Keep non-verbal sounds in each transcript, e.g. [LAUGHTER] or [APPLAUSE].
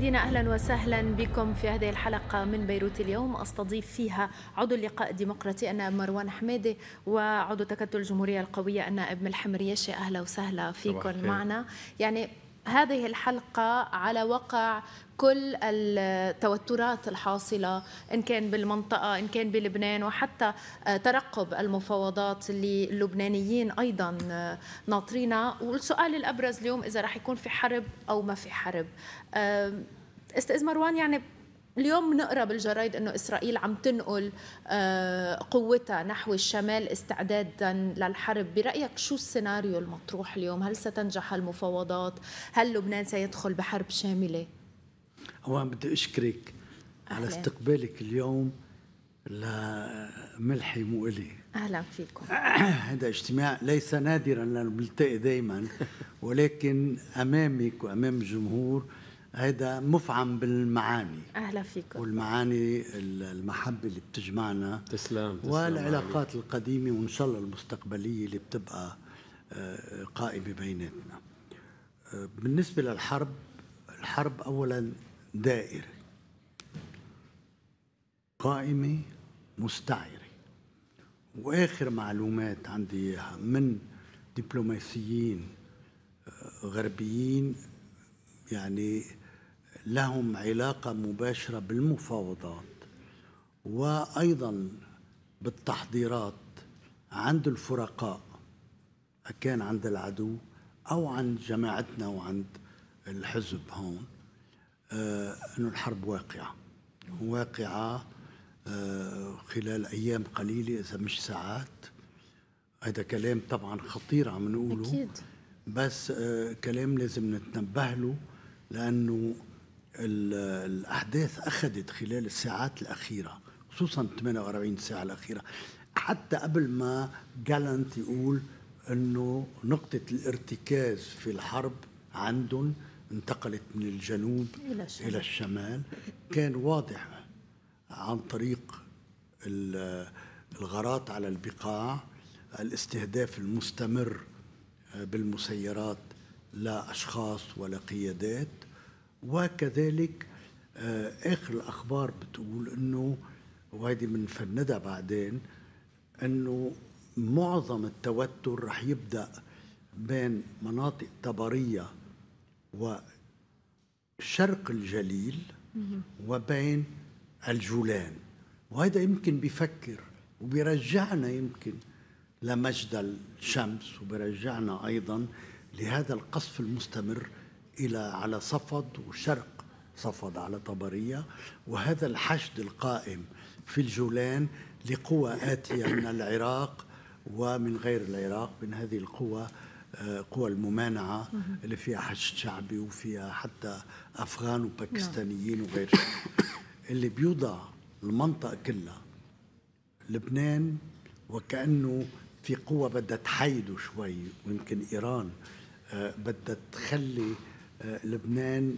مشاهدينا اهلا وسهلا بكم في هذه الحلقه من بيروت اليوم استضيف فيها عضو اللقاء الديمقراطي انا مروان حميده وعضو تكتل الجمهوريه القويه انا ابن الحمريشي اهلا وسهلا فيكم معنا يعني هذه الحلقة على وقع كل التوترات الحاصلة إن كان بالمنطقة إن كان بلبنان وحتى ترقب المفاوضات اللي اللبنانيين أيضا ناطرينها والسؤال الأبرز اليوم إذا رح يكون في حرب أو ما في حرب أستاذ مروان يعني اليوم بنقرا بالجرايد انه اسرائيل عم تنقل آه، قوتها نحو الشمال استعدادا للحرب، برايك شو السيناريو المطروح اليوم؟ هل ستنجح المفاوضات؟ هل لبنان سيدخل بحرب شامله؟ اولا بدي اشكرك أهلا. على استقبالك اليوم لملحي مو إلي أهلا فيكم [CLEARS THROAT] هذا اجتماع ليس نادرا لنلتقي دائما ولكن أمامك وأمام الجمهور هيدا مفعم بالمعاني اهلا فيكم والمعاني المحبه اللي بتجمعنا تسلم, تسلم والعلاقات القديمه وان شاء الله المستقبليه اللي بتبقى آه، قائمه بيناتنا آه، بالنسبه للحرب الحرب اولا دائره قائمه مستعره واخر معلومات عندي اياها من دبلوماسيين آه، غربيين يعني لهم علاقة مباشرة بالمفاوضات وأيضا بالتحضيرات عند الفرقاء كان عند العدو أو عند جماعتنا وعند الحزب هون أن آه، أنه الحرب واقعة واقعة آه، خلال أيام قليلة إذا مش ساعات هذا كلام طبعا خطير عم نقوله أكيد. بس آه، كلام لازم نتنبه له لأنه الأحداث أخذت خلال الساعات الأخيرة خصوصا 48 ساعة الأخيرة حتى قبل ما جالانت يقول أنه نقطة الارتكاز في الحرب عندهم انتقلت من الجنوب إلى الشمال, إلى الشمال. كان واضح عن طريق الغارات على البقاع الاستهداف المستمر بالمسيرات لا أشخاص ولا قيادات وكذلك آه، اخر الاخبار بتقول انه وهيدي بنفندها بعدين انه معظم التوتر رح يبدا بين مناطق طبريه وشرق الجليل وبين الجولان وهذا يمكن بيفكر وبيرجعنا يمكن لمجد الشمس وبيرجعنا ايضا لهذا القصف المستمر إلى على صفد وشرق صفد على طبرية وهذا الحشد القائم في الجولان لقوى آتية من العراق ومن غير العراق من هذه القوى آه، قوى الممانعة اللي فيها حشد شعبي وفيها حتى أفغان وباكستانيين نعم. وغيرهم اللي بيوضع المنطقة كلها لبنان وكأنه في قوة بدها تحيده شوي ويمكن إيران آه، بدها تخلي لبنان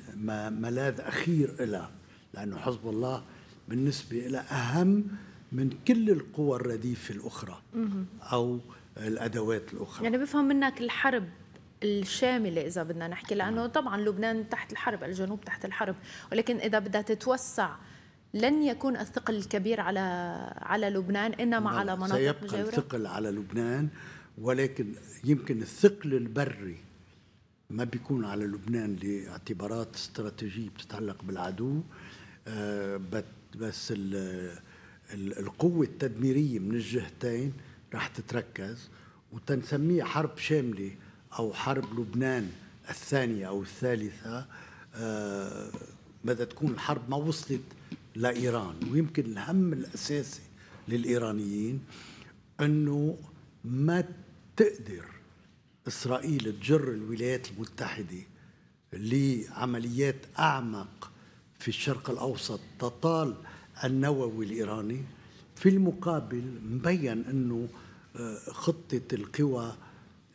ملاذ أخير إلها لأنه حزب الله بالنسبة إلى أهم من كل القوى الرديفة الأخرى أو الأدوات الأخرى يعني بفهم منك الحرب الشاملة إذا بدنا نحكي لأنه نعم. طبعا لبنان تحت الحرب الجنوب تحت الحرب ولكن إذا بدها تتوسع لن يكون الثقل الكبير على على لبنان انما على مناطق سيبقى الثقل على لبنان ولكن يمكن الثقل البري ما بيكون على لبنان لاعتبارات استراتيجيه بتتعلق بالعدو آه، بس القوه التدميريه من الجهتين رح تتركز وتنسميها حرب شامله او حرب لبنان الثانيه او الثالثه آه، بدها تكون الحرب ما وصلت لايران ويمكن الهم الاساسي للايرانيين انه ما تقدر إسرائيل تجر الولايات المتحدة لعمليات أعمق في الشرق الأوسط تطال النووي الإيراني في المقابل مبين أنه آه، خطة القوى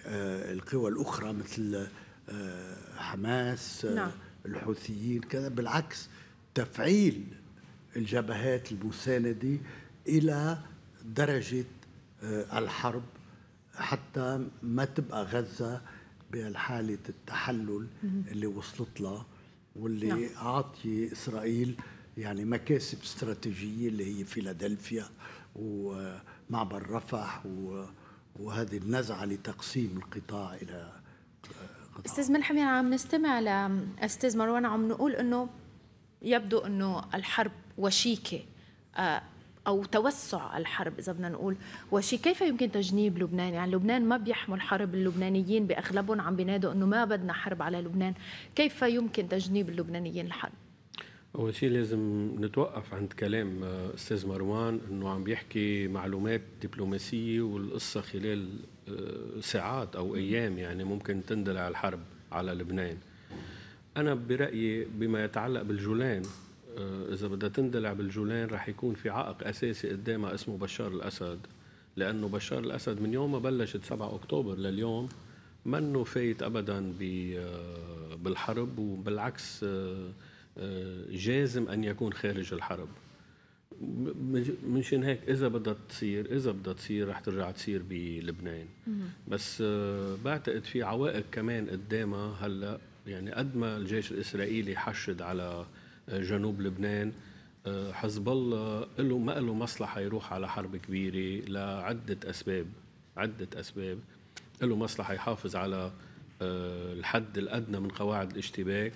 آه، القوى الأخرى مثل آه، حماس نعم. الحوثيين كذا بالعكس تفعيل الجبهات المساندة إلى درجة الحرب حتى ما تبقى غزة بحالة التحلل اللي وصلت لها واللي نعم. عطي إسرائيل يعني مكاسب استراتيجية اللي هي فيلادلفيا ومعبر رفح وهذه النزعة لتقسيم القطاع إلى قطاع أستاذ ملحم يعني عم نستمع لأستاذ مروان عم نقول أنه يبدو أنه الحرب وشيكة آه، او توسع الحرب اذا بدنا نقول وشي كيف يمكن تجنيب لبنان يعني لبنان ما بيحمل حرب اللبنانيين باغلبهم عم بينادوا انه ما بدنا حرب على لبنان كيف يمكن تجنيب اللبنانيين الحرب اول شيء لازم نتوقف عند كلام آه، استاذ مروان انه عم بيحكي معلومات دبلوماسيه والقصه خلال آه، ساعات او ايام يعني ممكن تندلع الحرب على لبنان انا برايي بما يتعلق بالجولان آه، اذا بدها تندلع بالجولان رح يكون في عائق اساسي قدامها اسمه بشار الاسد لانه بشار الاسد من يوم ما بلشت 7 اكتوبر لليوم منه فايت ابدا آه، بالحرب وبالعكس آه، جازم ان يكون خارج الحرب منشان هيك اذا بدها تصير اذا بدها تصير رح ترجع تصير بلبنان بس بعتقد في عوائق كمان قدامها هلا يعني قد ما الجيش الاسرائيلي حشد على آه، جنوب لبنان آه، حزب الله له ما له مصلحه يروح على حرب كبيره لعده اسباب عده اسباب له مصلحه يحافظ على آه، الحد الادنى من قواعد الاشتباك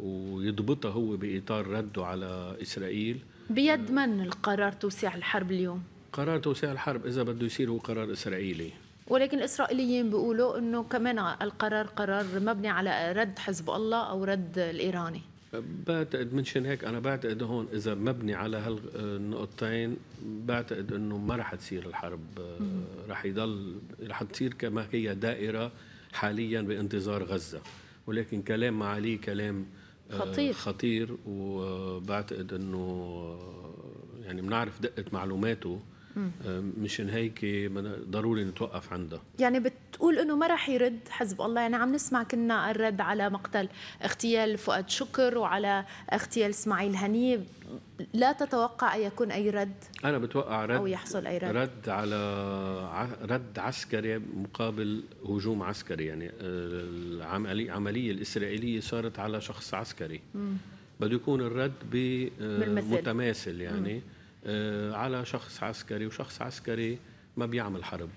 ويضبطها هو باطار رده على اسرائيل بيد من القرار توسيع الحرب اليوم؟ قرار توسيع الحرب اذا بده يصير هو قرار اسرائيلي ولكن الاسرائيليين بيقولوا انه كمان القرار قرار مبني على رد حزب الله او رد الايراني بعتقد منشان هيك انا بعتقد هون اذا مبني على هالنقطتين بعتقد انه ما رح تصير الحرب رح يضل رح تصير كما هي دائره حاليا بانتظار غزه ولكن كلام معالي كلام آه، خطير خطير وبعتقد انه آه، يعني بنعرف دقه معلوماته آه، مشان هيك ضروري نتوقف عندها يعني بتقول انه ما راح يرد حزب الله يعني عم نسمع كنا الرد على مقتل اغتيال فؤاد شكر وعلى اغتيال اسماعيل هنيه لا تتوقع ان يكون اي رد انا بتوقع رد او يحصل اي رد رد على رد عسكري مقابل هجوم عسكري يعني آه، العمليه الاسرائيليه صارت على شخص عسكري بده يكون الرد آه، متماثل يعني م. آه، على شخص عسكري وشخص عسكري ما بيعمل حرب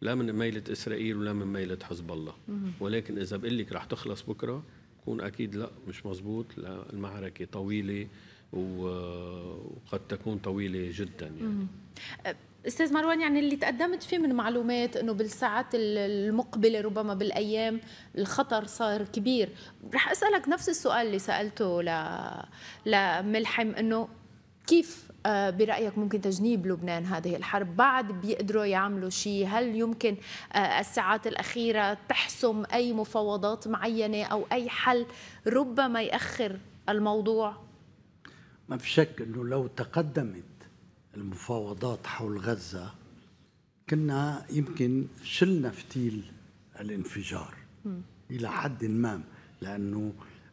لا من ميلة إسرائيل ولا من ميلة حزب الله ولكن إذا بقول لك رح تخلص بكرة بكون أكيد لا مش مزبوط لا المعركة طويلة وقد تكون طويلة جدا يعني أه، استاذ مروان يعني اللي تقدمت فيه من معلومات انه بالساعات المقبله ربما بالايام الخطر صار كبير رح اسالك نفس السؤال اللي سالته ل لملحم انه كيف آه، برأيك ممكن تجنيب لبنان هذه الحرب بعد بيقدروا يعملوا شيء هل يمكن آه، الساعات الأخيرة تحسم أي مفاوضات معينة أو أي حل ربما يأخر الموضوع ما في شك أنه لو تقدمت المفاوضات حول غزة كنا يمكن شلنا فتيل الانفجار م. إلى حد ما لأنه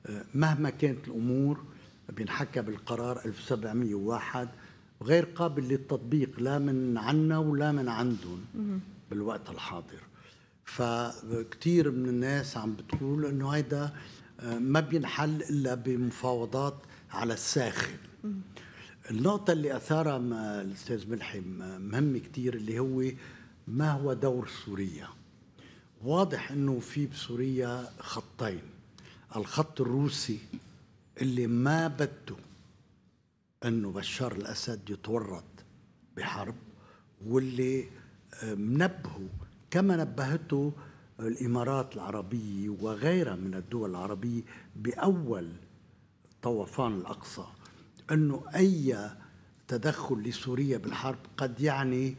آه، مهما كانت الأمور بينحكى بالقرار 1701 غير قابل للتطبيق لا من عنا ولا من عندهم بالوقت الحاضر فكتير من الناس عم بتقول انه هيدا آه، ما بينحل الا بمفاوضات على الساخن النقطة اللي أثارها الأستاذ ملحي آه، مهمة كتير اللي هو ما هو دور سوريا واضح أنه في بسوريا خطين الخط الروسي اللي ما بده انه بشار الاسد يتورط بحرب واللي آه، منبهوا كما نبهته الامارات العربيه وغيرها من الدول العربيه باول طوفان الاقصى انه اي تدخل لسوريا بالحرب قد يعني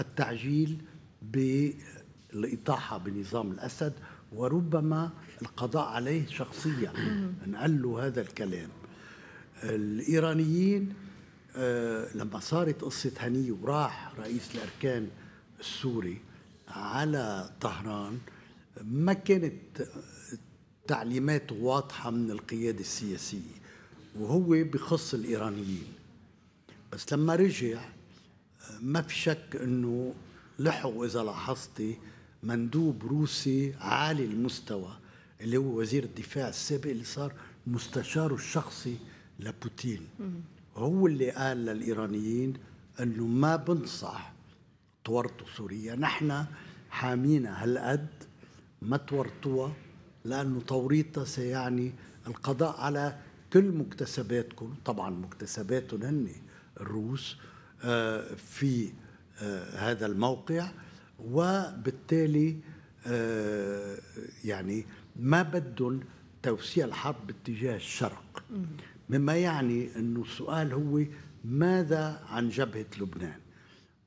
التعجيل بالاطاحه بنظام الاسد وربما القضاء عليه شخصيا أن قال له هذا الكلام الإيرانيين آه، لما صارت قصة هنيه وراح رئيس الأركان السوري على طهران ما كانت تعليمات واضحة من القيادة السياسية وهو بخص الإيرانيين بس لما رجع آه، ما في شك أنه لحقوا إذا لاحظتي مندوب روسي عالي المستوى اللي هو وزير الدفاع السابق اللي صار مستشاره الشخصي لبوتين هو اللي قال للايرانيين انه ما بنصح تورطوا سوريا نحن حامينا هالقد ما تورطوها لانه توريطها سيعني القضاء على كل مكتسباتكم طبعا مكتسباتهم هن الروس آه، في آه، هذا الموقع وبالتالي آه، يعني ما بدهم توسيع الحرب باتجاه الشرق مما يعني انه السؤال هو ماذا عن جبهه لبنان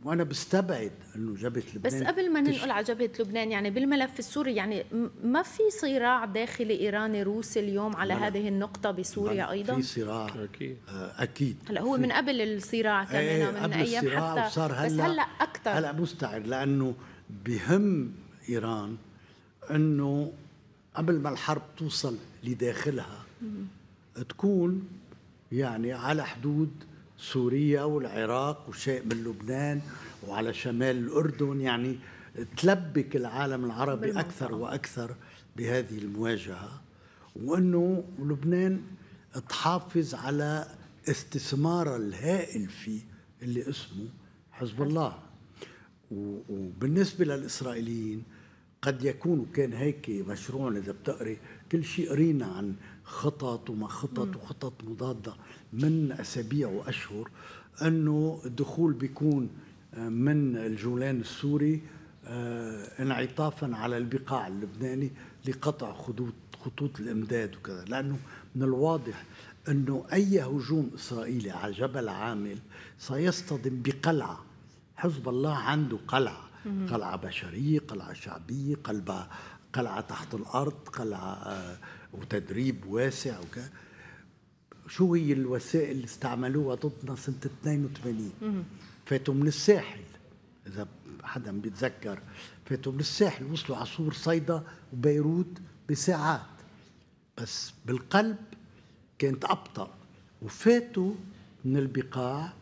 وانا بستبعد انه جبهه لبنان بس قبل ما ننقل على جبهه لبنان يعني بالملف السوري يعني ما في صراع داخلي ايراني روسي اليوم على هذه النقطه بسوريا ايضا في صراع اكيد آه، اكيد هلا هو من قبل الصراع كمان إيه، من من ايام حتى وصار هلا بس هلا اكثر هلا مستعد لانه بهم ايران انه قبل ما الحرب توصل لداخلها تكون يعني على حدود سوريا والعراق وشيء من لبنان وعلى شمال الأردن يعني تلبك العالم العربي بالمنطقة. أكثر وأكثر بهذه المواجهة وأنه لبنان تحافظ على استثمارها الهائل فيه اللي اسمه حزب الله وبالنسبة للإسرائيليين قد يكون كان هيك مشروع إذا بتقري كل شيء قرينا عن خطط وما خطط وخطط مضادة من اسابيع واشهر انه الدخول بيكون آه، من الجولان السوري آه، انعطافا على البقاع اللبناني لقطع خطوط خطوط الامداد وكذا لانه من الواضح انه اي هجوم اسرائيلي على جبل عامل سيصطدم بقلعه حزب الله عنده قلعه قلعه بشريه قلعه شعبيه قلعه قلعه تحت الارض قلعه آه، وتدريب واسع وكذا شو هي الوسائل اللي استعملوها ضدنا سنه 82 فاتوا من الساحل اذا حدا بيتذكر فاتوا من الساحل وصلوا على سور صيدا وبيروت بساعات بس بالقلب كانت ابطا وفاتوا من البقاع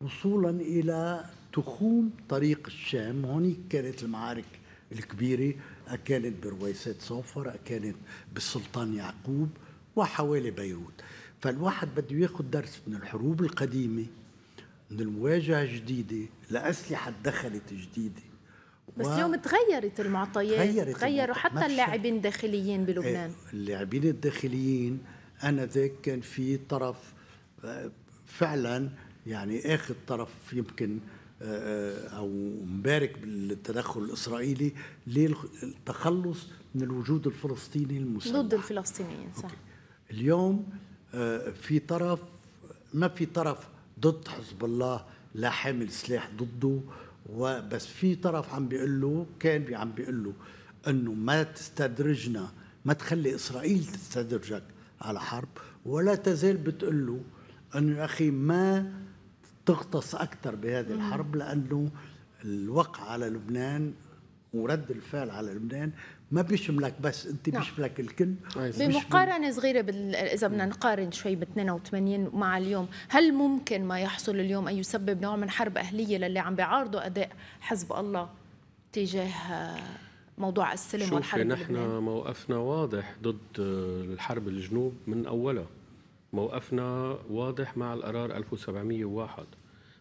وصولا الى تخوم طريق الشام هونيك كانت المعارك الكبيرة أكانت برويسات صوفر أكانت بالسلطان يعقوب وحوالي بيروت فالواحد بده ياخذ درس من الحروب القديمه من المواجهه الجديده لاسلحه دخلت جديده بس اليوم تغيرت المعطيات تغيرت تغيروا حتى اللاعبين الداخليين بلبنان إيه، اللاعبين الداخليين انا ذاك كان في طرف آه، فعلا يعني اخذ طرف يمكن آه، آه، او مبارك بالتدخل الاسرائيلي للتخلص من الوجود الفلسطيني المسلح ضد الفلسطينيين صح أوكي. اليوم في طرف ما في طرف ضد حزب الله لا حامل سلاح ضده وبس في طرف عم بيقول له كان عم بيقول له انه ما تستدرجنا ما تخلي اسرائيل تستدرجك على حرب ولا تزال بتقول له انه يا اخي ما تغطس اكثر بهذه الحرب لانه الوقع على لبنان ورد الفعل على لبنان ما بيشملك بس انت نعم. بيشملك الكل بمقارنه صغيره بال... اذا بدنا نقارن شوي ب 82 مع اليوم هل ممكن ما يحصل اليوم ان يسبب نوع من حرب اهليه للي عم بيعارضوا اداء حزب الله تجاه آه، موضوع السلم والحرب نحن موقفنا واضح ضد آه، الحرب الجنوب من اولها موقفنا واضح مع القرار 1701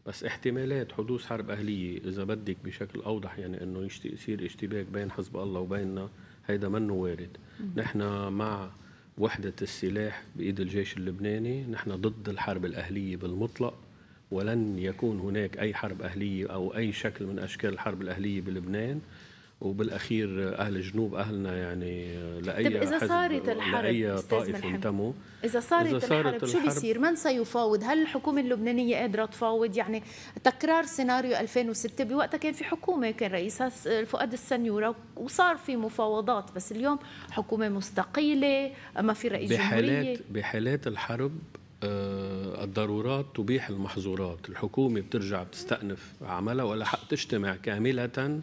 بس احتمالات حدوث حرب اهليه اذا بدك بشكل اوضح يعني انه يصير اشتباك بين حزب الله وبيننا هيدا منه وارد نحن مع وحدة السلاح بإيد الجيش اللبناني نحن ضد الحرب الأهلية بالمطلق ولن يكون هناك أي حرب أهلية أو أي شكل من أشكال الحرب الأهلية بلبنان وبالاخير اهل الجنوب اهلنا يعني لاي طيب اذا صارت الحرب لاي طائف انتموا اذا صارت, إذا صارت الحرب, الحرب شو بيصير من سيفاوض هل الحكومه اللبنانيه قادره تفاوض يعني تكرار سيناريو 2006 بوقتها كان في حكومه كان رئيسها فؤاد السنيوره وصار في مفاوضات بس اليوم حكومه مستقيله ما في رئيس بحالات جمهوريه بحالات الحرب آه، الضرورات تبيح المحظورات الحكومة بترجع بتستأنف عملها ولا حق تجتمع كاملة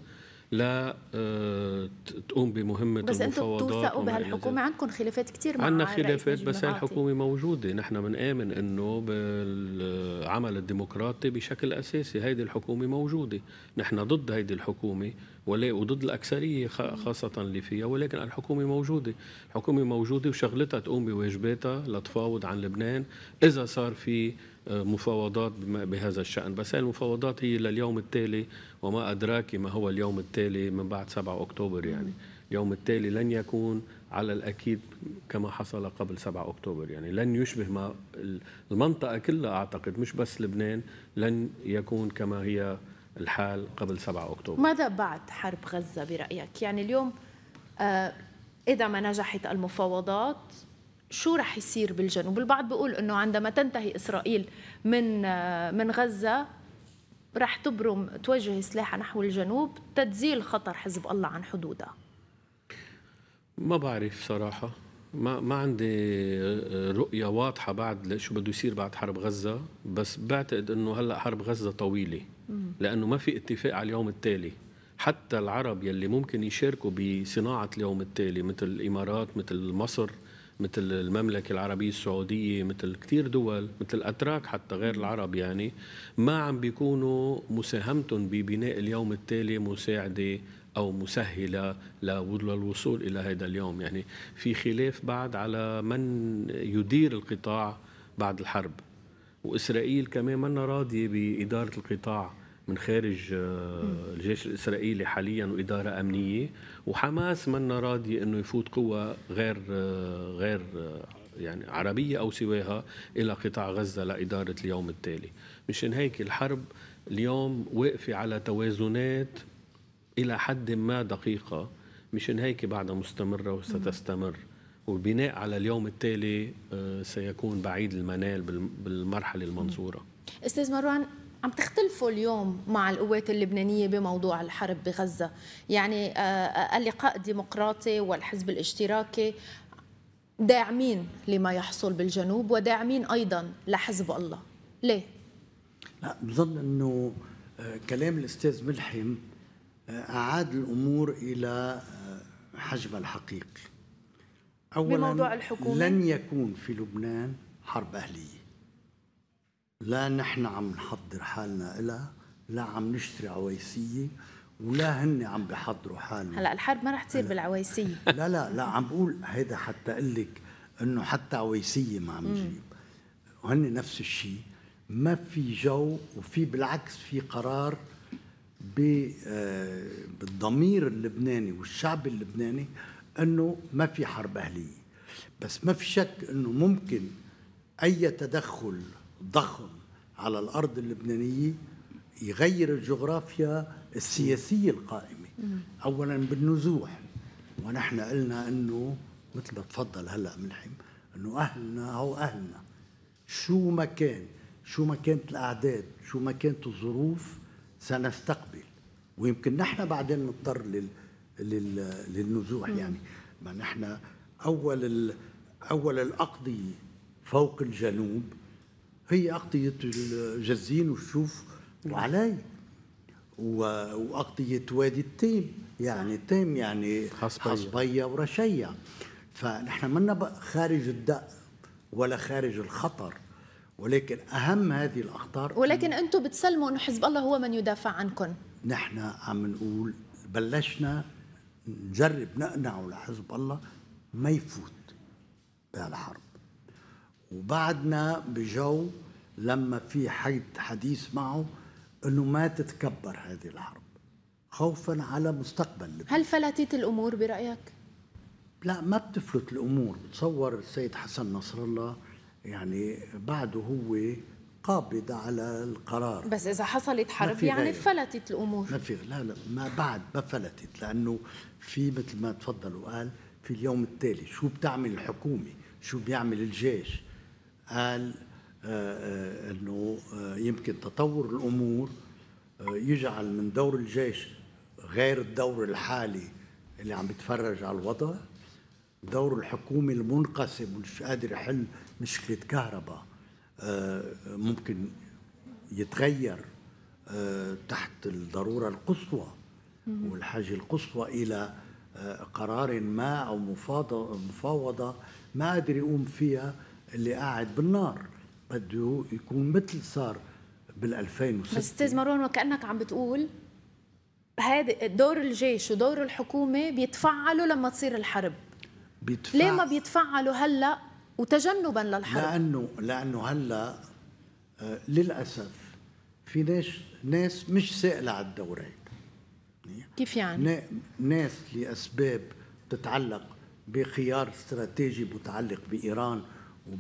لا آه، تقوم بمهمه بس انتم توثقوا بهالحكومه عندكم خلافات كثير مع عندنا خلافات بس هالحكومه الحكومه موجوده نحن بنآمن انه بالعمل الديمقراطي بشكل اساسي هيدي الحكومه موجوده نحن ضد هيدي الحكومه ولا وضد الاكثريه خاصه اللي فيها ولكن الحكومه موجوده الحكومه موجوده وشغلتها تقوم بواجباتها لتفاوض عن لبنان اذا صار في مفاوضات بهذا الشأن بس هي المفاوضات هي لليوم التالي وما أدراك ما هو اليوم التالي من بعد 7 أكتوبر يعني اليوم التالي لن يكون على الأكيد كما حصل قبل 7 أكتوبر يعني لن يشبه ما المنطقة كلها أعتقد مش بس لبنان لن يكون كما هي الحال قبل 7 أكتوبر ماذا بعد حرب غزة برأيك؟ يعني اليوم آه، إذا ما نجحت المفاوضات شو رح يصير بالجنوب البعض بيقول انه عندما تنتهي اسرائيل من من غزه رح تبرم توجه سلاحها نحو الجنوب تتزيل خطر حزب الله عن حدودها ما بعرف صراحه ما ما عندي رؤيه واضحه بعد شو بده يصير بعد حرب غزه بس بعتقد انه هلا حرب غزه طويله لانه ما في اتفاق على اليوم التالي حتى العرب يلي ممكن يشاركوا بصناعه اليوم التالي مثل الامارات مثل مصر مثل المملكة العربية السعودية مثل كثير دول مثل الأتراك حتى غير العرب يعني ما عم بيكونوا مساهمتهم ببناء اليوم التالي مساعدة أو مسهلة للوصول إلى هذا اليوم يعني في خلاف بعد على من يدير القطاع بعد الحرب وإسرائيل كمان منا راضية بإدارة القطاع من خارج آه، الجيش الاسرائيلي حاليا واداره امنيه وحماس منا راضي انه يفوت قوى غير آه، غير آه، يعني عربيه او سواها الى قطاع غزه لاداره اليوم التالي مشان هيك الحرب اليوم واقفه على توازنات الى حد ما دقيقه مشان هيك بعدها مستمره وستستمر وبناء على اليوم التالي سيكون بعيد المنال بالمرحله المنصوره استاذ مروان عم تختلفوا اليوم مع القوات اللبنانيه بموضوع الحرب بغزه، يعني آه، آه، اللقاء الديمقراطي والحزب الاشتراكي داعمين لما يحصل بالجنوب وداعمين ايضا لحزب الله، ليه؟ لا بظن انه آه، كلام الاستاذ ملحم اعاد الامور الى حجمها الحقيقي. اولا بموضوع الحكومة؟ لن يكون في لبنان حرب اهليه. لا نحن عم نحضر حالنا لها لا عم نشتري عويسية ولا هن عم بحضروا حالهم هلا الحرب ما رح تصير بالعويسية [LAUGHS] لا لا لا عم بقول هيدا حتى اقول لك انه حتى عويسية ما عم نجيب وهن نفس الشيء ما في جو وفي بالعكس في قرار آه، بالضمير اللبناني والشعب اللبناني انه ما في حرب اهليه بس ما في شك انه ممكن اي تدخل ضخم على الارض اللبنانيه يغير الجغرافيا السياسيه القائمه اولا بالنزوح ونحن قلنا انه مثل ما تفضل هلا ملحم انه اهلنا هو اهلنا شو ما كان شو ما كانت الاعداد شو ما كانت الظروف سنستقبل ويمكن نحن بعدين نضطر لل... لل... للنزوح يعني ما نحن اول ال... اول الاقضيه فوق الجنوب هي أغطية الجزين والشوف وعلي وأغطية وادي التيم يعني التيم يعني حصبية, حصبية ورشية فنحن منا خارج الدق ولا خارج الخطر ولكن أهم هذه الأخطار ولكن أنتم بتسلموا أنه حزب الله هو من يدافع عنكم نحن عم نقول بلشنا نجرب نقنعه لحزب الله ما يفوت بهالحرب وبعدنا بجو لما في حديث معه انه ما تتكبر هذه الحرب خوفا على مستقبل لبنان هل فلتت الامور برايك؟ لا ما بتفلت الامور بتصور السيد حسن نصر الله يعني بعده هو قابض على القرار بس اذا حصلت حرب يعني فلتت الامور ما في لا لا ما بعد ما فلتت لانه في مثل ما تفضل وقال في اليوم التالي شو بتعمل الحكومه شو بيعمل الجيش قال آه، آه، انه آه، يمكن تطور الامور يجعل من دور الجيش غير الدور الحالي اللي عم بيتفرج على الوضع دور الحكومة المنقسم مش قادر يحل مشكلة كهرباء ممكن يتغير تحت الضرورة القصوى والحاجة القصوى إلى قرار ما أو مفاوضة ما قادر يقوم فيها اللي قاعد بالنار بده يكون مثل صار بال 2006 بس استاذ مروان وكانك عم بتقول هذا دور الجيش ودور الحكومه بيتفعلوا لما تصير الحرب بيتفع... ليه ما بيتفعلوا هلا وتجنبا للحرب لانه لانه هلا آه، للاسف في ناس ناس مش سائله على هيك كيف يعني؟ ناس لاسباب تتعلق بخيار استراتيجي متعلق بايران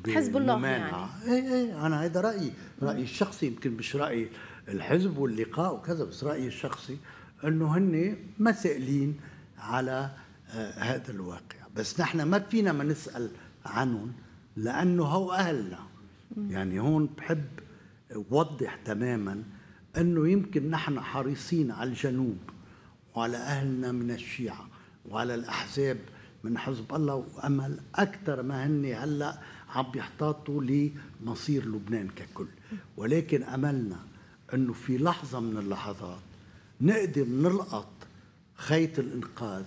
حزب الله يعني اي اي انا هذا رايي رايي الشخصي يمكن مش راي الحزب واللقاء وكذا بس رايي الشخصي انه هن ما سائلين على آه هذا الواقع بس نحن ما فينا ما نسال عنهم لانه هو اهلنا يعني هون بحب اوضح تماما انه يمكن نحن حريصين على الجنوب وعلى اهلنا من الشيعه وعلى الاحزاب من حزب الله وامل اكثر ما هن هلا عم بيحتاطوا لمصير لبنان ككل ولكن املنا انه في لحظه من اللحظات نقدر نلقط خيط الانقاذ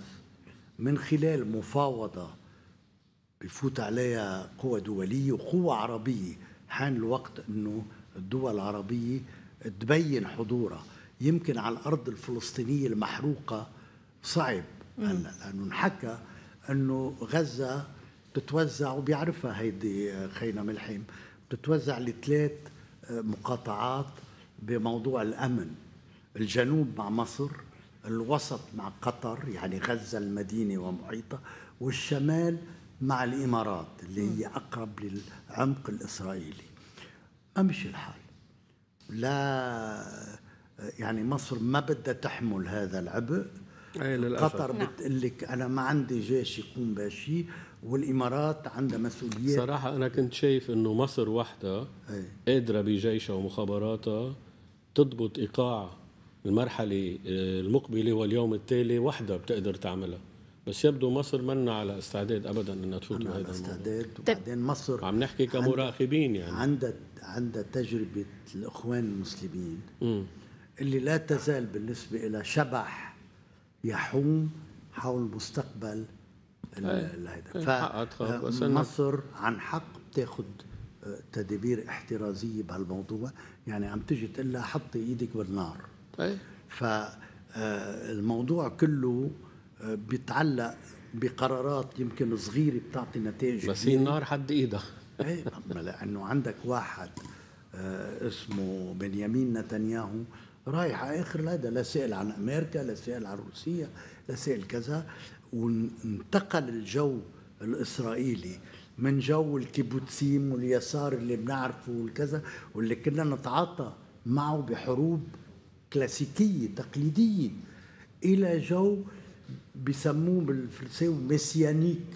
من خلال مفاوضه بفوت عليها قوى دوليه وقوى عربيه حان الوقت انه الدول العربيه تبين حضورها يمكن على الارض الفلسطينيه المحروقه صعب هلا لانه انحكى انه غزه بتتوزع وبيعرفها هيدي خينا ملحيم بتتوزع لثلاث آه، مقاطعات بموضوع الامن الجنوب مع مصر الوسط مع قطر يعني غزه المدينه ومحيطها والشمال مع الامارات اللي هي اقرب للعمق الاسرائيلي امشي الحال لا آه، يعني مصر ما بدها تحمل هذا العبء أي للأسف. قطر نعم. بتقول لك انا ما عندي جيش يقوم بهالشيء والامارات عندها مسؤوليات صراحه انا كنت شايف انه مصر وحدها إيه. قادره بجيشها ومخابراتها تضبط ايقاع المرحله آه، المقبله واليوم التالي وحدها بتقدر تعملها بس يبدو مصر منا على استعداد ابدا انها تفوت بهذا الموضوع استعداد طيب. وبعدين مصر عم نحكي كمراقبين يعني عندها عندها تجربه الاخوان المسلمين م. اللي لا تزال بالنسبه لها شبح يحوم حول مستقبل هذا فمصر آه، عن حق بتاخذ آه، تدابير احترازيه بهالموضوع يعني عم تجي تقول لها حطي ايدك بالنار اي فالموضوع آه، كله بيتعلق بقرارات يمكن صغيره بتعطي نتائج بس هي النار حد ايدها [LAUGHS] ايه لانه عندك واحد اسمه بنيامين نتنياهو رايح على اخر هذا لا سائل عن امريكا لا سائل عن روسيا لا سائل كذا وانتقل الجو الاسرائيلي من جو الكيبوتسيم واليسار اللي بنعرفه والكذا واللي كنا نتعاطى معه بحروب كلاسيكيه تقليديه الى جو بسموه بالفرنساوي ميسيانيك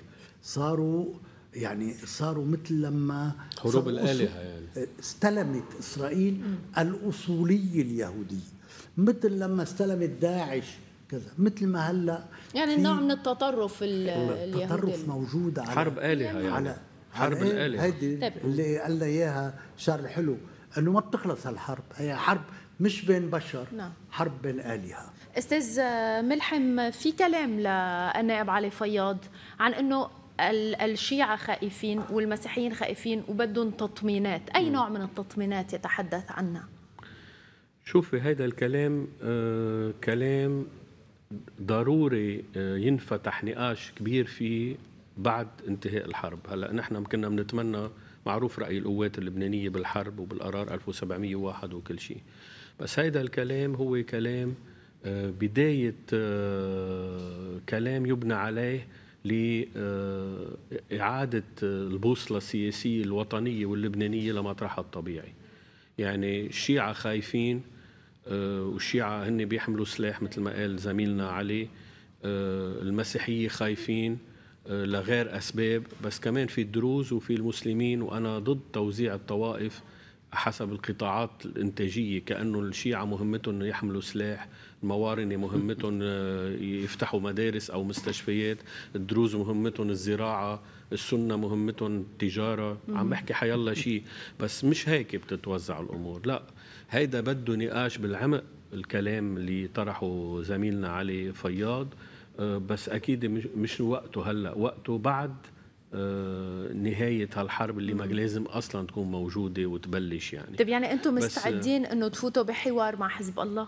صاروا يعني صاروا مثل لما حروب الآلهة يعني آه، استلمت إسرائيل الأصولية اليهودية مثل لما استلمت داعش كذا مثل ما هلا يعني نوع من التطرف التطرف موجود على حرب آلهة يعني, يعني. على حرب إيه؟ الآلهة هيدي طيب. اللي قال لي إياها شارل حلو انه ما بتخلص هالحرب هي حرب مش بين بشر نعم. حرب بين آلهة استاذ ملحم في كلام للنائب علي فياض عن انه الشيعة خائفين والمسيحيين خائفين وبدهم تطمينات أي نوع من التطمينات يتحدث عنها شوفي هذا الكلام آه كلام ضروري آه، ينفتح نقاش كبير فيه بعد انتهاء الحرب هلا نحن كنا بنتمنى معروف راي القوات اللبنانيه بالحرب وبالقرار 1701 وكل شيء بس هيدا الكلام هو كلام آه، بدايه آه، كلام يبنى عليه لإعادة البوصلة السياسية الوطنية واللبنانية لمطرحها الطبيعي يعني الشيعة خايفين آه، والشيعة هن بيحملوا سلاح مثل ما قال زميلنا علي آه، المسيحية خايفين آه، لغير أسباب بس كمان في الدروز وفي المسلمين وأنا ضد توزيع الطوائف حسب القطاعات الإنتاجية كأنه الشيعة مهمتهم يحملوا سلاح الموارنة مهمتهم يفتحوا مدارس أو مستشفيات الدروز مهمتهم الزراعة السنة مهمتهم التجارة عم بحكي حيالله شيء بس مش هيك بتتوزع الأمور لا هيدا بده نقاش بالعمق الكلام اللي طرحه زميلنا علي فياض آه، بس اكيد مش وقته هلا وقته بعد آه، نهاية هالحرب اللي ما لازم أصلا تكون موجودة وتبلش يعني طيب يعني أنتم آه، مستعدين أنه تفوتوا بحوار مع حزب الله؟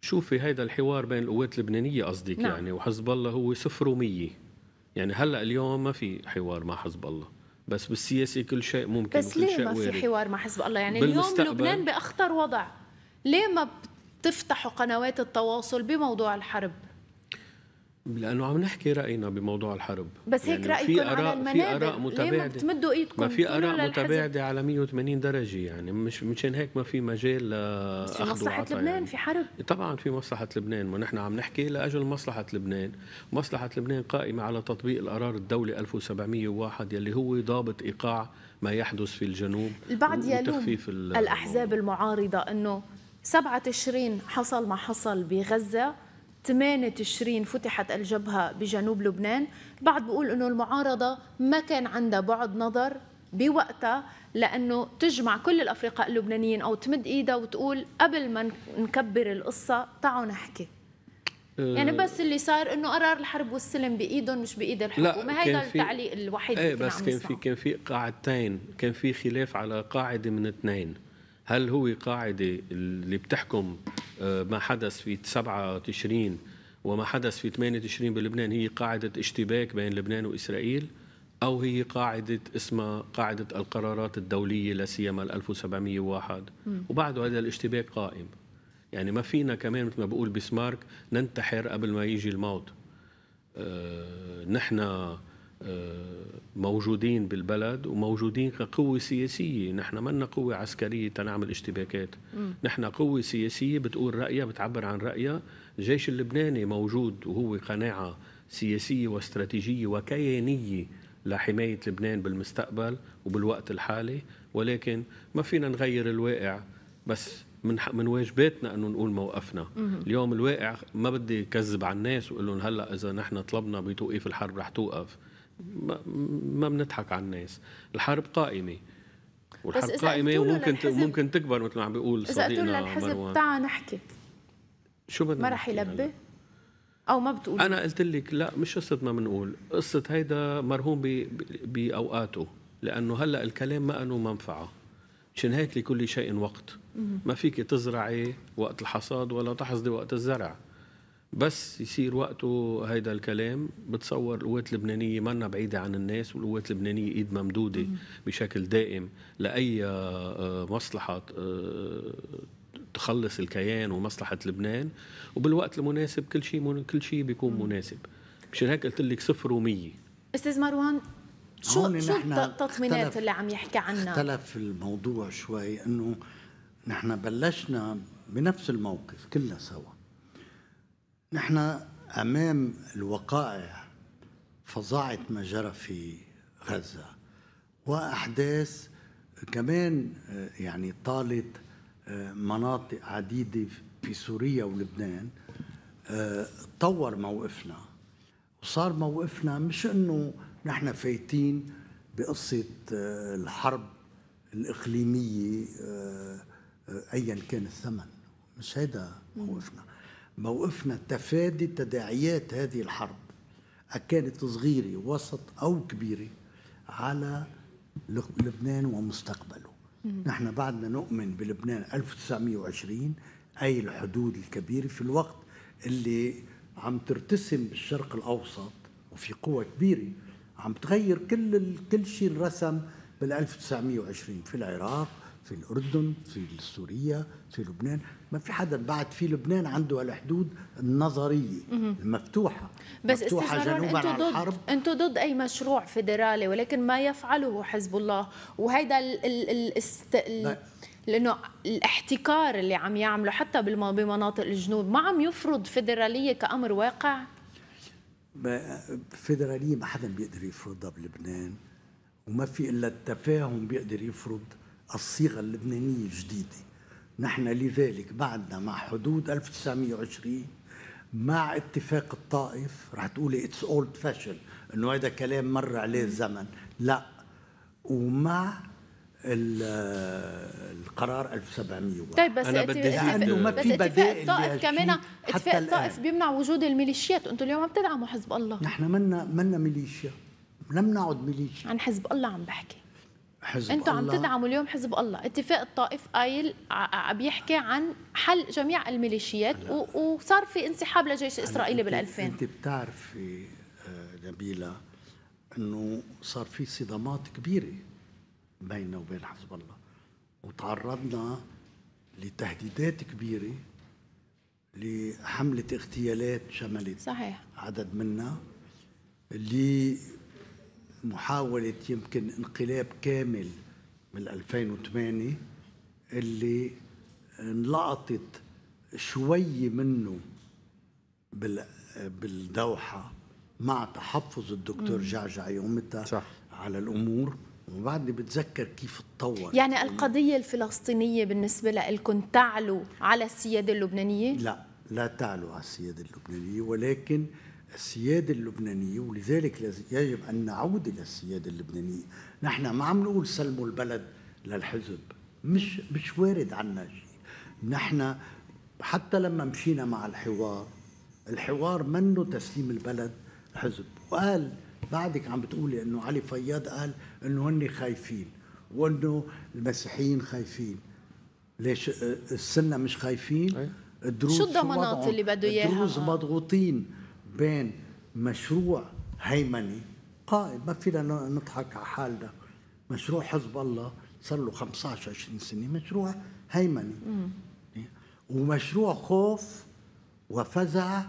شوفي هيدا الحوار بين القوات اللبنانية قصدك نعم. يعني وحزب الله هو صفر ومية يعني هلأ اليوم ما في حوار مع حزب الله بس بالسياسه كل شيء ممكن بس ليه ما في حوار مع حزب الله يعني اليوم لبنان باخطر وضع ليه ما بتفتحوا قنوات التواصل بموضوع الحرب لانه عم نحكي راينا بموضوع الحرب بس هيك يعني رايكم على المنابر في اراء متباعده بتمدوا ايدكم ما في اراء متباعده على 180 درجه يعني مش مشان هيك ما في مجال بس في مصلحه لبنان يعني. في حرب طبعا في مصلحه لبنان ما نحن عم نحكي لاجل مصلحه لبنان مصلحه لبنان قائمه على تطبيق القرار الدولي 1701 يلي هو ضابط ايقاع ما يحدث في الجنوب البعض يلوم الاحزاب المعارضه انه 7 تشرين حصل ما حصل بغزه 8 تشرين فتحت الجبهة بجنوب لبنان البعض بيقول أنه المعارضة ما كان عندها بعد نظر بوقتها لأنه تجمع كل الأفرقاء اللبنانيين أو تمد إيدها وتقول قبل ما نكبر القصة تعوا نحكي آه. يعني بس اللي صار انه قرار الحرب والسلم بايدهم مش بايد الحكومه هذا التعليق الوحيد ايه بس كان في كان في قاعدتين كان في خلاف على قاعده من اثنين هل هو قاعدة اللي بتحكم آه، ما حدث في 7 تشرين وما حدث في 8 تشرين بلبنان هي قاعدة اشتباك بين لبنان وإسرائيل أو هي قاعدة اسمها قاعدة القرارات الدولية لا سيما 1701 وبعده هذا الاشتباك قائم يعني ما فينا كمان مثل ما بقول بسمارك ننتحر قبل ما يجي الموت أه نحن موجودين بالبلد وموجودين كقوة سياسية نحن منا قوة عسكرية تنعمل اشتباكات نحن قوة سياسية بتقول رأيها بتعبر عن رأيها الجيش اللبناني موجود وهو قناعة سياسية واستراتيجية وكيانية لحماية لبنان بالمستقبل وبالوقت الحالي ولكن ما فينا نغير الواقع بس من من واجباتنا انه نقول موقفنا اليوم الواقع ما بدي كذب على الناس واقول لهم هلا اذا نحن طلبنا بتوقيف الحرب رح توقف ما بنضحك على الناس الحرب قائمه والحرب قائمه وممكن ممكن تكبر مثل ما عم بيقول صديقنا اذا قلت للحزب تعال نحكي شو بدنا ما رح يلبي او ما بتقول انا قلت لك لا مش قصه ما بنقول قصه هيدا مرهون باوقاته لانه هلا الكلام ما انه منفعه مشان هيك لكل شيء وقت ما فيك تزرعي وقت الحصاد ولا تحصدي وقت الزرع بس يصير وقته هيدا الكلام بتصور القوات اللبنانيه منا بعيده عن الناس والقوات اللبنانيه ايد ممدوده بشكل دائم لاي آه، آه، مصلحه آه، تخلص الكيان ومصلحه لبنان وبالوقت المناسب كل شيء من كل شيء بيكون مناسب مشان هيك قلت لك صفر و100 استاذ مروان شو شو التطمينات اللي عم يحكي عنها اختلف الموضوع شوي انه نحن بلشنا بنفس الموقف كلنا سوا نحن أمام الوقائع فظاعة ما جرى في غزة وأحداث كمان آه، يعني طالت آه، مناطق عديدة في سوريا ولبنان آه، طور موقفنا وصار موقفنا مش انه نحن فايتين بقصة الحرب الإقليمية أيا كان الثمن مش هيدا موقفنا موقفنا تفادي تداعيات هذه الحرب كانت صغيرة وسط أو كبيرة على لبنان ومستقبله نحن بعدنا نؤمن بلبنان 1920 أي الحدود الكبيرة في الوقت اللي عم ترتسم بالشرق الأوسط وفي قوة كبيرة عم تغير كل كل شيء انرسم بال 1920 في العراق في الأردن في سوريا في لبنان ما في حدا بعد في لبنان عنده الحدود النظريه المفتوحه بس مفتوحة جنوبا انتوا ضد الحرب. انتوا ضد اي مشروع فيدرالي ولكن ما يفعله حزب الله وهيدا ال ال ال لانه الاحتكار اللي عم يعمله حتى بمناطق الجنوب ما عم يفرض فيدراليه كامر واقع فيدراليه ما حدا بيقدر يفرضها بلبنان وما في الا التفاهم بيقدر يفرض الصيغه اللبنانيه الجديده نحن لذلك بعدنا مع حدود 1920 مع اتفاق الطائف رح تقولي اتس اولد فاشن انه هذا كلام مر عليه الزمن لا ومع آه، القرار 1701 طيب بس انا بدي لانه ما في بدائل الطائف كمان اتفاق الطائف بيمنع وجود الميليشيات انتم اليوم عم تدعموا حزب الله نحن منا منا ميليشيا لم نعد ميليشيا عن حزب الله عم بحكي حزب انتم عم تدعموا اليوم حزب الله اتفاق الطائف قايل عم بيحكي عن حل جميع الميليشيات وصار في انسحاب لجيش الاسرائيلي بال2000 انت بتعرفي آه، نبيله انه صار في صدامات كبيره بيننا وبين حزب الله وتعرضنا لتهديدات كبيره لحمله اغتيالات شملت صحيح عدد منا اللي محاولة يمكن انقلاب كامل من 2008 اللي انلقطت شوي منه بالدوحة مع تحفظ الدكتور جعجع يومتها صح. على الأمور وبعدني بتذكر كيف تطور يعني القضية الفلسطينية بالنسبة لكم تعلو على السيادة اللبنانية؟ لا لا تعلو على السيادة اللبنانية ولكن السيادة اللبنانية ولذلك يجب أن نعود إلى السيادة اللبنانية نحن ما عم نقول سلموا البلد للحزب مش مش وارد عنا شيء نحن حتى لما مشينا مع الحوار الحوار منه تسليم البلد حزب وقال بعدك عم بتقولي انه علي فياض قال انه هن خايفين وانه المسيحيين خايفين ليش آه، السنه مش خايفين الدروز شو الضمانات اللي بده اياها الدروز مضغوطين بين مشروع هيمني قائم ما فينا نضحك على حالنا مشروع حزب الله صار له 15 20 سنه مشروع هيمني ومشروع خوف وفزع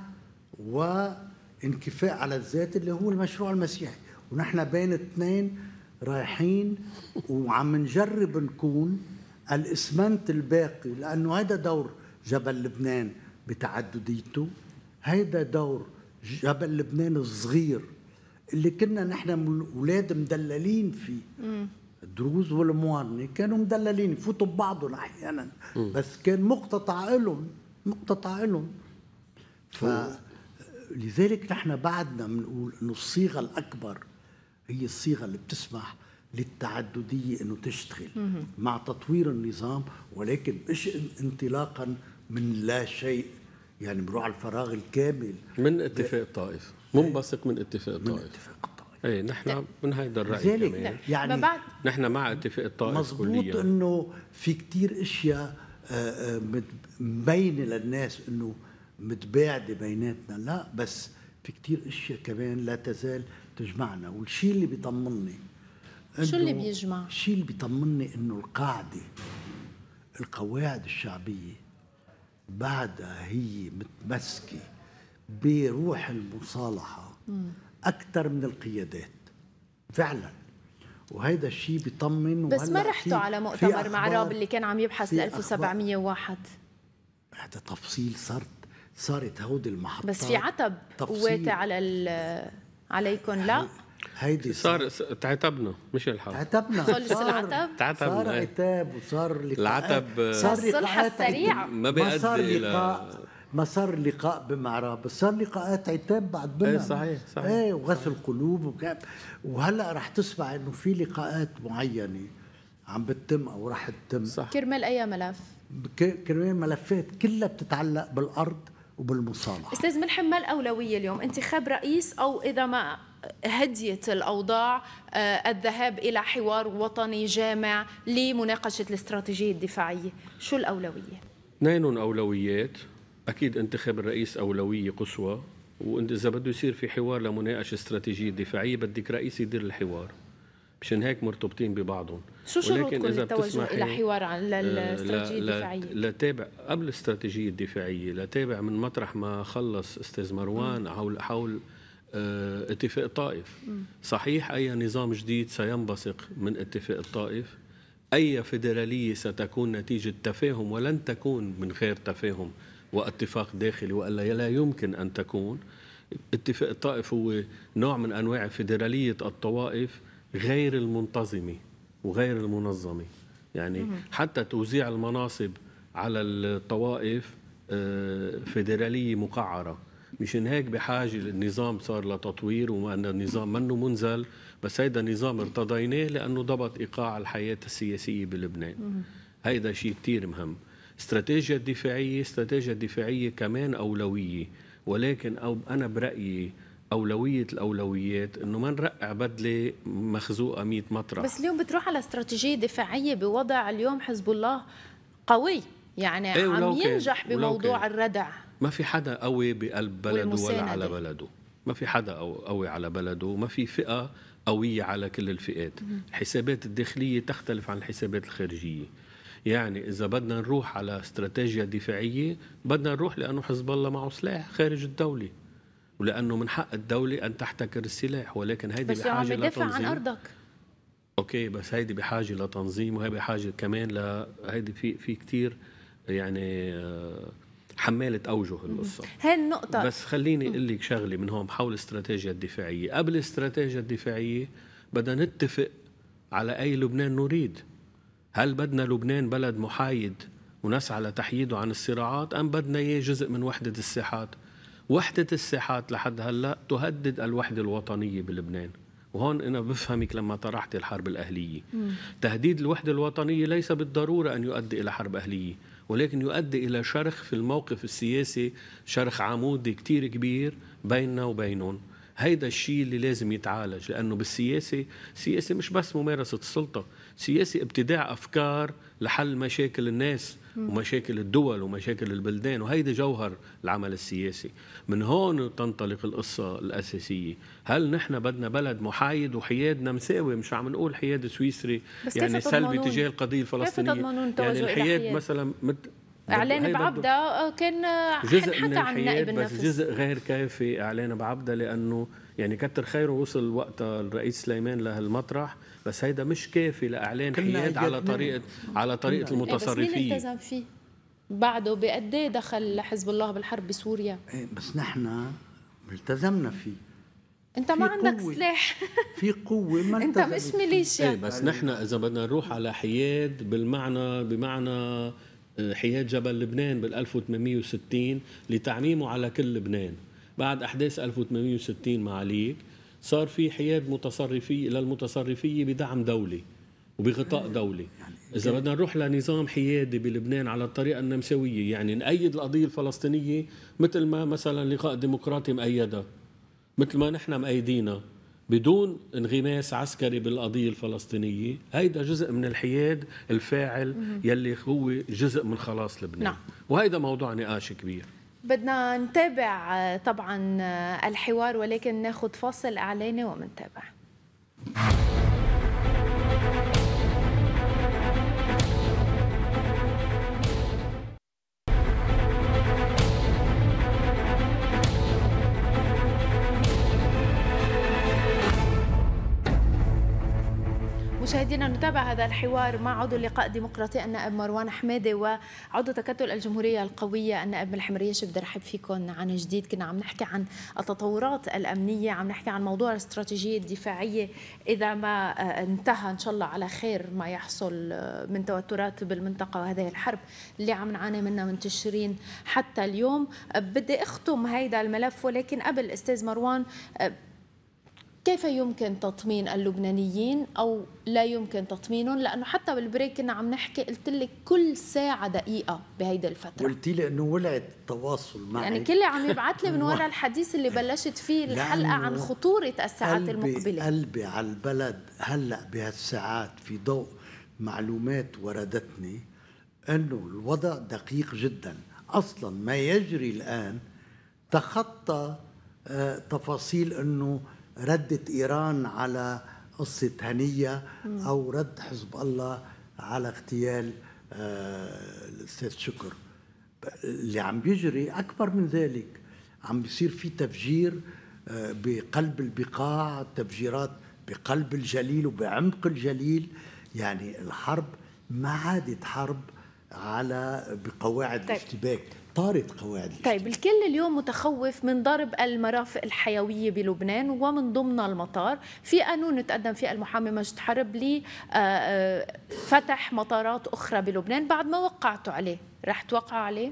وانكفاء على الذات اللي هو المشروع المسيحي ونحن بين اثنين رايحين وعم نجرب نكون الاسمنت الباقي لانه هيدا دور جبل لبنان بتعدديته هيدا دور جبل لبنان الصغير اللي كنا نحن اولاد مدللين فيه الدروز والموارني كانوا مدللين يفوتوا ببعضهم احيانا بس كان مقتطع لهم مقتطع لهم فلذلك نحن بعدنا بنقول انه الصيغه الاكبر هي الصيغه اللي بتسمح للتعدديه انه تشتغل مع تطوير النظام ولكن مش انطلاقا من لا شيء يعني بنروح على الفراغ الكامل من اتفاق طائف منبثق من اتفاق طائف من اتفاق الطائف اي نحن من هيدا الراي كمان نعم، يعني نحن مع اتفاق الطائف مظبوط انه في كتير اشياء آه، آه، مبينه للناس انه متباعده بيناتنا لا بس في كتير اشياء كمان لا تزال تجمعنا والشيء اللي بيطمني شو اللي بيجمع؟ الشيء اللي بيطمني انه القاعده القواعد الشعبيه بعدها هي متمسكة بروح المصالحة أكثر من القيادات فعلا وهيدا الشيء بيطمن بس ما رحتوا على مؤتمر مع راب اللي كان عم يبحث ل 1701 هذا تفصيل صارت صارت هودي المحطات بس في عتب قواتي على عليكم لا هيدي صار تعتبنا مش الحرب تعتبنا خلص العتب صار إيه. عتاب وصار لقاء العتب آه، صار لقاء السريع ما بيؤدي الى ما صار لقاء بمعراب صار لقاءات عتاب بعد بنا ايه صحيح صحيح ايه وغسل قلوب وكاب وهلا رح تسمع انه في لقاءات معينه عم بتتم او رح تتم صح كرمال اي ملف؟ كرمال ملفات كلها بتتعلق بالارض وبالمصالحه استاذ ملحم ما الاولويه اليوم انتخاب رئيس او اذا ما هديت الأوضاع آه، الذهاب إلى حوار وطني جامع لمناقشة الاستراتيجية الدفاعية شو الأولوية؟ اثنين أولويات أكيد انتخاب الرئيس أولوية قصوى وانت اذا بده يصير في حوار لمناقشه استراتيجيه دفاعيه بدك رئيس يدير الحوار مشان هيك مرتبطين ببعضهم شو شروطكم للتوجه الى حوار عن الاستراتيجيه آه، الدفاعيه؟ لتابع قبل الاستراتيجيه الدفاعيه لتابع من مطرح ما خلص استاذ مروان حول حول آه، اتفاق الطائف صحيح أي نظام جديد سينبثق من اتفاق الطائف أي فيدرالية ستكون نتيجة تفاهم ولن تكون من غير تفاهم واتفاق داخلي وإلا لا يمكن أن تكون اتفاق الطائف هو نوع من أنواع فيدرالية الطوائف غير المنتظمة وغير المنظمة يعني حتى توزيع المناصب على الطوائف آه، فيدرالية مقعرة مشان هيك بحاجه النظام صار لتطوير وما ان النظام منه منزل بس هيدا النظام ارتضيناه لانه ضبط ايقاع الحياه السياسيه بلبنان هيدا شيء كثير مهم استراتيجيا الدفاعيه استراتيجيا الدفاعيه كمان اولويه ولكن أو انا برايي أولوية الأولويات إنه ما نرقع بدلة مخزوقة 100 مطرح بس اليوم بتروح على استراتيجية دفاعية بوضع اليوم حزب الله قوي يعني ايه عم ينجح بموضوع الردع ما في حدا قوي بقلب بلده ولا على بلده ما في حدا قوي على بلده ما في فئة قوية على كل الفئات الحسابات الداخلية تختلف عن الحسابات الخارجية يعني إذا بدنا نروح على استراتيجية دفاعية بدنا نروح لأنه حزب الله معه سلاح خارج الدولة ولأنه من حق الدولة أن تحتكر السلاح ولكن هيدي بحاجة لتنظيم عن أرضك اوكي بس هيدي بحاجه لتنظيم وهي بحاجه كمان ل هيدي في في كثير يعني آه حملت أوجه القصة هي النقطة بس خليني أقول لك شغلة من هون حول الاستراتيجية الدفاعية قبل الاستراتيجية الدفاعية بدنا نتفق على أي لبنان نريد هل بدنا لبنان بلد محايد ونسعى لتحييده عن الصراعات أم بدنا إياه جزء من وحدة الساحات وحدة الساحات لحد هلأ تهدد الوحدة الوطنية بلبنان وهون انا بفهمك لما طرحت الحرب الاهليه مم. تهديد الوحده الوطنيه ليس بالضروره ان يؤدي الى حرب اهليه ولكن يؤدي إلى شرخ في الموقف السياسي شرخ عمودي كتير كبير بيننا وبينهم هيدا الشيء اللي لازم يتعالج لأنه بالسياسة سياسة مش بس ممارسة السلطة سياسة ابتداع أفكار لحل مشاكل الناس ومشاكل الدول ومشاكل البلدان وهيدي جوهر العمل السياسي من هون تنطلق القصة الأساسية هل نحن بدنا بلد محايد وحياد نمساوي مش عم نقول حياد سويسري يعني سلبي تجاه القضية الفلسطينية يعني الحياد مثلا مت... اعلان بعبده آه، آه، كان جزء حتى من عن النائب بس جزء غير كافي اعلان بعبده لانه يعني كتر خيره وصل وقت الرئيس سليمان لهالمطرح بس هيدا مش كافي لاعلان حياد على طريقه على طريقه المتصرفين بس مين التزم فيه بعده بقد إيه دخل حزب الله بالحرب بسوريا ايه بس نحن التزمنا فيه انت ما عندك سلاح [LAUGHS] في قوه ما انت مش ميليشيا ايه بس نحن اذا بدنا نروح على حياد بالمعنى بمعنى إيه، حياد جبل لبنان بال 1860 لتعميمه على كل لبنان بعد احداث 1860 معاليك صار في حياد متصرفي للمتصرفيه بدعم دولي وبغطاء دولي يعني اذا بدنا نروح لنظام حيادي بلبنان على الطريقه النمساويه يعني نأيد القضيه الفلسطينيه مثل ما مثلا لقاء ديمقراطي مأيدها مثل ما نحن مأيدينا بدون انغماس عسكري بالقضية الفلسطينية هيدا جزء من الحياد الفاعل يلي هو جزء من خلاص لبنان نعم. وهيدا موضوع نقاش كبير بدنا نتابع آه، طبعا آه، الحوار ولكن ناخذ فاصل اعلاني ومنتابع مشاهدينا نتابع هذا الحوار مع عضو اللقاء الديمقراطي النائب مروان حمادي وعضو تكتل الجمهورية القوية النائب ملحم شب بدي أرحب فيكم عن جديد كنا عم نحكي عن التطورات الأمنية عم نحكي عن موضوع الاستراتيجية الدفاعية إذا ما آه، انتهى إن شاء الله على خير ما يحصل آه، من توترات بالمنطقة وهذه الحرب اللي عم نعاني منها من تشرين حتى اليوم آه، بدي أختم هيدا الملف ولكن قبل أستاذ مروان كيف يمكن تطمين اللبنانيين او لا يمكن تطمينهم لانه حتى بالبريك كنا عم نحكي قلت لك كل ساعه دقيقه بهيدي الفتره قلتي لي انه ولعت التواصل معي يعني كل عم يبعث لي من [LAUGHS] وراء الحديث اللي بلشت فيه الحلقه عن خطوره الساعات قلبي المقبله قلبي على البلد هلا بهالساعات في ضوء معلومات وردتني انه الوضع دقيق جدا اصلا ما يجري الان تخطى آه، تفاصيل انه ردة إيران على قصة هنية أو رد حزب الله على اغتيال آه، الأستاذ شكر اللي عم بيجري أكبر من ذلك عم بيصير في تفجير آه، بقلب البقاع تفجيرات بقلب الجليل وبعمق الجليل يعني الحرب ما عادت حرب على بقواعد طيب. الاشتباك طارت قواعد الاجتماع. طيب الكل اليوم متخوف من ضرب المرافق الحيويه بلبنان ومن ضمن المطار في قانون تقدم فيه المحامي مجد حرب لي آه، آه، فتح مطارات اخرى بلبنان بعد ما وقعتوا عليه رح توقعوا عليه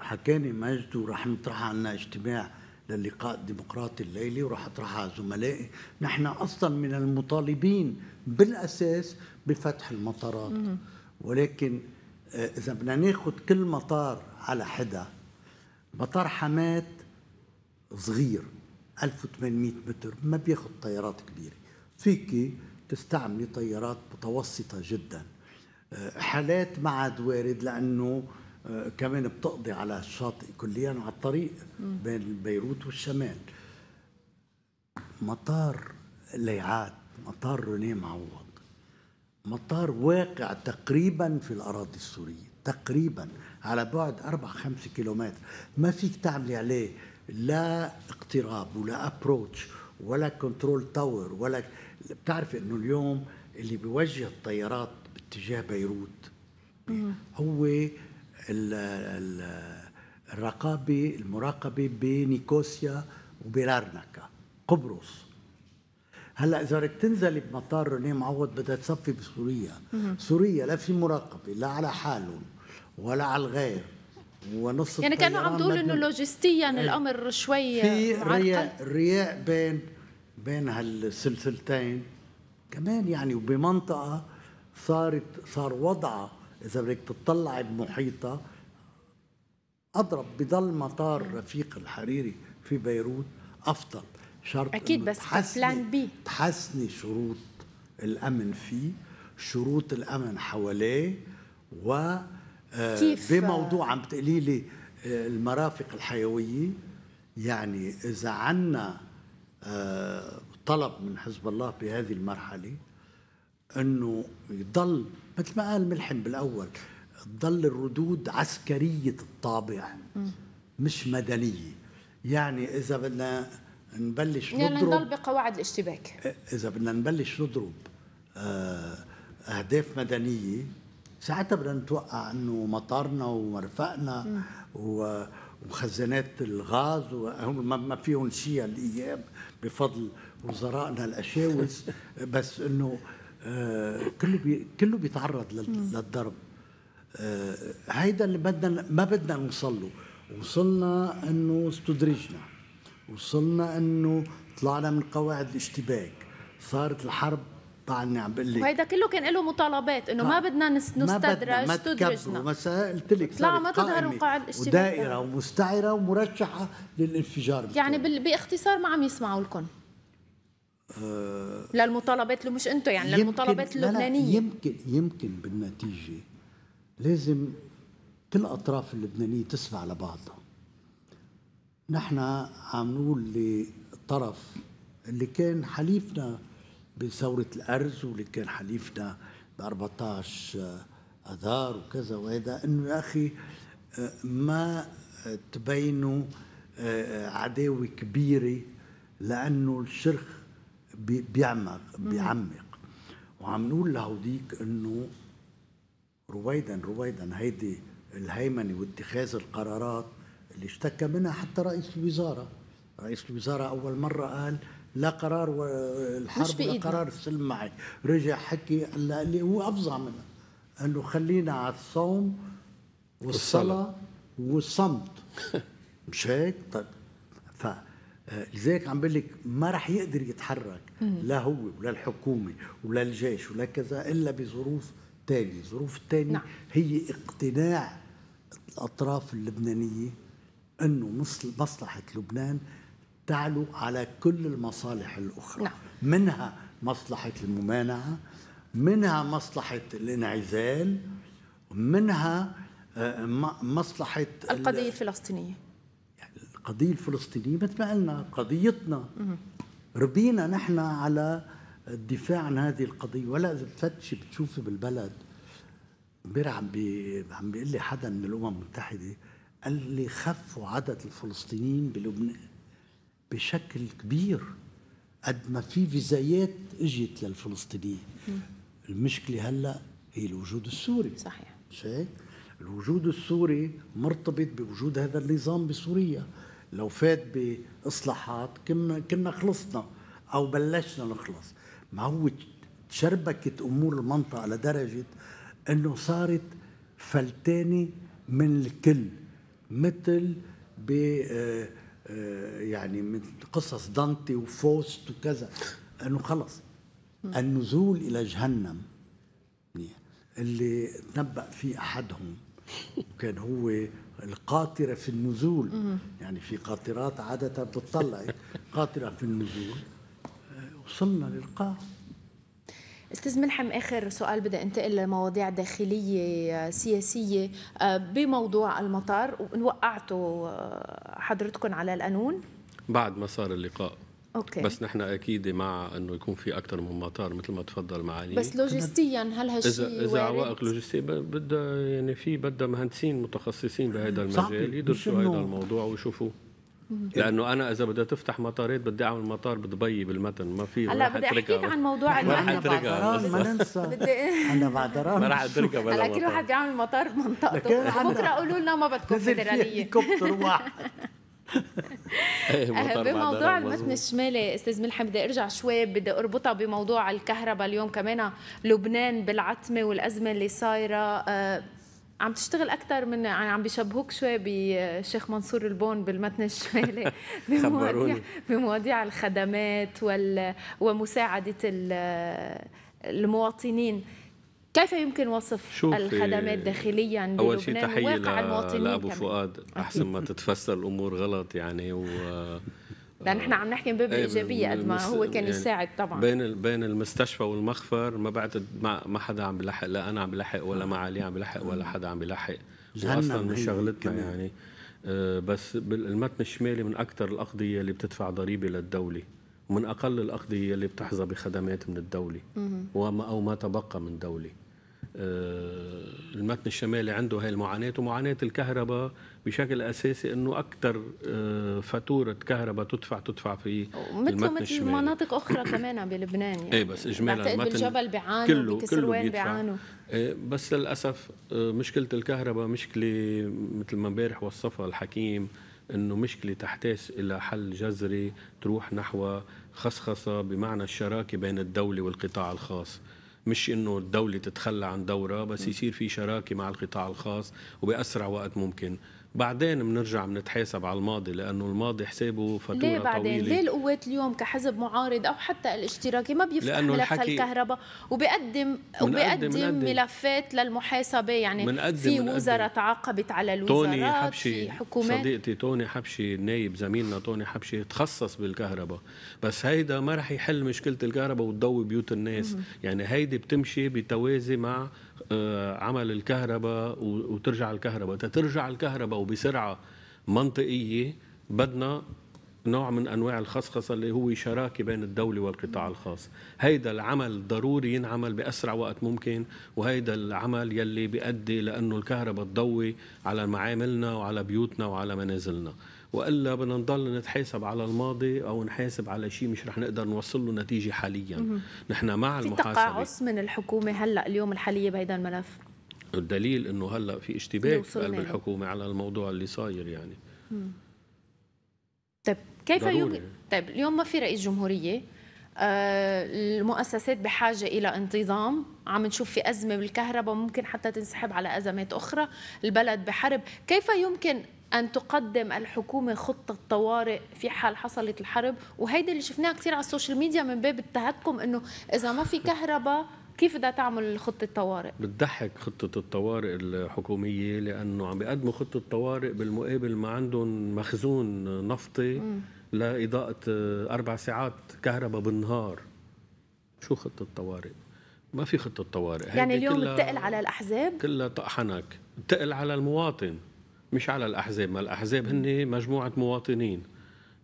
حكاني مجد ورح نطرح عنا اجتماع للقاء الديمقراطي الليلي وراح اطرحها على زملائي نحن اصلا من المطالبين بالاساس بفتح المطارات ولكن آه، اذا بدنا ناخذ كل مطار على حدا مطار حماه صغير 1800 متر ما بياخذ طيارات كبيره فيك تستعملي طيارات متوسطه جدا آه، حالات ما عاد وارد لانه آه، كمان بتقضي على الشاطئ كليا وعلى الطريق بين بيروت والشمال مطار ليعات مطار رونيه معوض مطار واقع تقريبا في الأراضي السورية تقريبا على بعد 4 5 كيلومتر ما فيك تعملي عليه لا اقتراب ولا ابروتش ولا كنترول تاور ولا بتعرف انه اليوم اللي بيوجه الطيارات باتجاه بيروت هو ال ال الرقابه المراقبه بنيكوسيا وبلارنكا قبرص هلا اذا بدك تنزلي بمطار رني معوض بدها تصفي بسوريا سوريا لا في مراقبه لا على حالهم ولا على الغير ونص يعني كانوا عم تقول انه لوجستيا إيه. الامر شوي في رياء رياء بين بين هالسلسلتين كمان يعني وبمنطقه صارت صار وضعها اذا بدك تطلعي بمحيطها اضرب بضل مطار رفيق الحريري في بيروت افضل شرط اكيد بس بلان بي تحسني شروط الامن فيه شروط الامن حواليه و آه، بموضوع عم تقولي لي آه، المرافق الحيويه يعني اذا عنا آه، طلب من حزب الله بهذه المرحله انه يضل مثل ما قال ملحم بالاول تضل الردود عسكريه الطابع مش مدنيه يعني اذا بدنا نبلش يعني نضرب نضل بقواعد الاشتباك إيه، اذا بدنا نبلش نضرب آه، اهداف مدنيه ساعتها بدنا نتوقع انه مطارنا ومرفقنا ومخزنات الغاز وهم ما فيهم شيء الايام بفضل وزرائنا الاشاوس [LAUGHS] بس انه آه، كله بي كله بيتعرض للضرب آه، هيدا اللي بدنا ما بدنا نوصل له وصلنا انه استدرجنا وصلنا انه طلعنا من قواعد الاشتباك صارت الحرب طبعا عم بقول لك وهيدا كله كان له مطالبات انه ما بدنا نستدرج ما تدرجنا ما قلت لك طلع ما تظهر قواعد الاشتباك ودائره ومستعره ومرشحه للانفجار يعني بال... باختصار ما عم يسمعوا لكم أه للمطالبات اللي مش انتم يعني للمطالبات اللبنانيه يمكن يمكن بالنتيجه لازم كل الاطراف اللبنانيه تسمع لبعضها نحن عم نقول للطرف اللي كان حليفنا بثورة الأرز واللي كان حليفنا ب 14 أذار وكذا وهذا إنه يا أخي آه، ما تبينوا آه، عداوة كبيرة لأنه الشرخ بيعمق بيعمق وعم نقول لهوديك إنه رويدا رويدا هيدي الهيمنة واتخاذ القرارات اللي اشتكى منها حتى رئيس الوزاره رئيس الوزاره اول مره قال لا قرار الحرب لا قرار السلم معي رجع حكي اللي هو افظع منها قال له خلينا على الصوم والصلاه والصمت [LAUGHS] مش هيك طيب ف لذلك عم بقول لك ما راح يقدر يتحرك لا هو ولا الحكومه ولا الجيش ولا كذا الا بظروف تانية الظروف الثانية نعم. هي اقتناع الأطراف اللبنانية أنه مصلحة لبنان تعلو على كل المصالح الأخرى نعم. منها مصلحة الممانعة منها مصلحة الانعزال منها آه، مصلحة القضية الفلسطينية يعني القضية الفلسطينية مثل ما قلنا قضيتنا ربينا نحن على الدفاع عن هذه القضية ولا إذا بتفتشي بتشوفي بالبلد امبارح عم بي عم بيقول لي حدا من الأمم المتحدة قال لي خفوا عدد الفلسطينيين بلبنان بشكل كبير قد ما في فيزايات اجت للفلسطينيين المشكله هلا هي الوجود السوري صحيح مش هيك؟ الوجود السوري مرتبط بوجود هذا النظام بسوريا لو فات باصلاحات كنا كنا خلصنا او بلشنا نخلص ما هو تشربكت امور المنطقه لدرجه انه صارت فلتانه من الكل مثل ب آه، آه، يعني من قصص دانتي وفوست وكذا انه خلص النزول الى جهنم اللي تنبأ فيه احدهم وكان هو القاطره في النزول يعني في قاطرات عاده بتطلع [LAUGHS] قاطره في النزول آه، وصلنا للقاع استاذ ملحم اخر سؤال بدي انتقل لمواضيع داخليه سياسيه آه، بموضوع المطار وقعتوا آه، حضرتكم على القانون بعد ما صار اللقاء أوكي. بس نحن اكيد مع انه يكون في اكثر من مطار مثل ما تفضل معالي بس لوجستيا هل هالشيء اذا اذا عوائق لوجستيه بدها يعني في بدها مهندسين متخصصين بهذا المجال يدرسوا هذا الموضوع ويشوفوه لانه انا اذا بدها تفتح مطارات بدي اعمل مطار بدبي بالمتن ما في هلا بدي احكيك بس. عن موضوع ما رح اتركها ما ننسى [LAUGHS] انا بعذران ما رح اتركها بلا هلا كل واحد بده يعمل مطار بمنطقته بكره قولوا لنا ما بدكم فيدراليه هليكوبتر واحد إيه، بموضوع المتن الشمالي استاذ ملحم بدي ارجع شوي بدي اربطها بموضوع الكهرباء اليوم كمان لبنان بالعتمه والازمه اللي صايره آه، عم تشتغل اكثر من يعني عم بيشبهوك شوي بشيخ منصور البون بالمتن الشمالي [LAUGHS] بمواضيع بمواضيع الخدمات وال ومساعده المواطنين كيف يمكن وصف الخدمات داخليا بلبنان اول شيء تحيه المواطنين لابو فؤاد احسن ما تتفسر الامور غلط يعني و [LAUGHS] لان نحن عم نحكي بباب باب الايجابيه قد ما هو كان يعني يساعد طبعا بين بين المستشفى والمخفر ما بعد ما حدا عم بيلحق لا انا عم بلحق ولا آه. معالي عم بلحق ولا آه. حدا عم بلحق اصلا من شغلتنا يعني آه، بس المتن الشمالي من اكثر الاقضيه اللي بتدفع ضريبه للدوله ومن اقل الاقضيه اللي بتحظى بخدمات من الدوله وما او ما تبقى من دوله المتن الشمالي عنده هاي المعاناه ومعاناه الكهرباء بشكل اساسي انه اكثر آه، فاتوره كهرباء تدفع تدفع في مثله مثل مناطق اخرى كمان بلبنان يعني ايه بس اجمالا بعتقد الجبل بيعانوا كله كله بيعانوا إيه، بس للاسف آه، مشكله الكهرباء مشكله مثل ما امبارح وصفها الحكيم انه مشكله تحتاج الى حل جذري تروح نحو خصخصه بمعنى الشراكه بين الدوله والقطاع الخاص مش انه الدوله تتخلى عن دورها بس يصير في شراكه مع القطاع الخاص وباسرع وقت ممكن بعدين بنرجع بنتحاسب على الماضي لانه الماضي حسابه فاتوره ليه بعدين طويله ليه القوات اليوم كحزب معارض او حتى الاشتراكي ما بيفتح لأنه ملف الكهرباء وبقدم وبقدم ملفات للمحاسبه يعني في وزراء تعاقبت على الوزارات توني حبشي في حكومات صديقتي توني حبشي نايب زميلنا توني حبشي تخصص بالكهرباء بس هيدا ما رح يحل مشكله الكهرباء وتضوي بيوت الناس يعني هيدي بتمشي بتوازي مع آه، عمل الكهرباء وترجع الكهرباء ترجع الكهرباء وبسرعه منطقيه بدنا نوع من انواع الخصخصه اللي هو شراكه بين الدوله والقطاع الخاص هيدا العمل ضروري ينعمل باسرع وقت ممكن وهيدا العمل يلي بيؤدي لانه الكهرباء تضوي على معاملنا وعلى بيوتنا وعلى منازلنا والا بدنا نضل نتحاسب على الماضي او نحاسب على شيء مش رح نقدر نوصل له نتيجه حاليا نحن مع المحاسبه في تقاعس من الحكومه هلا اليوم الحاليه بهذا الملف الدليل انه هلا في اشتباك بقلب الحكومه على الموضوع اللي صاير يعني طيب كيف يمكن طيب اليوم ما في رئيس جمهوريه آه، المؤسسات بحاجه الى انتظام عم نشوف في ازمه بالكهرباء ممكن حتى تنسحب على ازمات اخرى البلد بحرب كيف يمكن أن تقدم الحكومة خطة طوارئ في حال حصلت الحرب وهيدا اللي شفناه كثير على السوشيال ميديا من باب التهكم أنه إذا ما في [LAUGHS] كهرباء كيف بدها تعمل خطة طوارئ؟ بتضحك خطة الطوارئ الحكومية لأنه عم بيقدموا خطة طوارئ بالمقابل ما عندهم مخزون نفطي م. لإضاءة أربع ساعات كهرباء بالنهار شو خطة طوارئ؟ ما في خطة طوارئ يعني اليوم بتقل على الأحزاب؟ كلها طقحنك حنك بتقل على المواطن مش على الاحزاب ما الاحزاب هن مجموعه مواطنين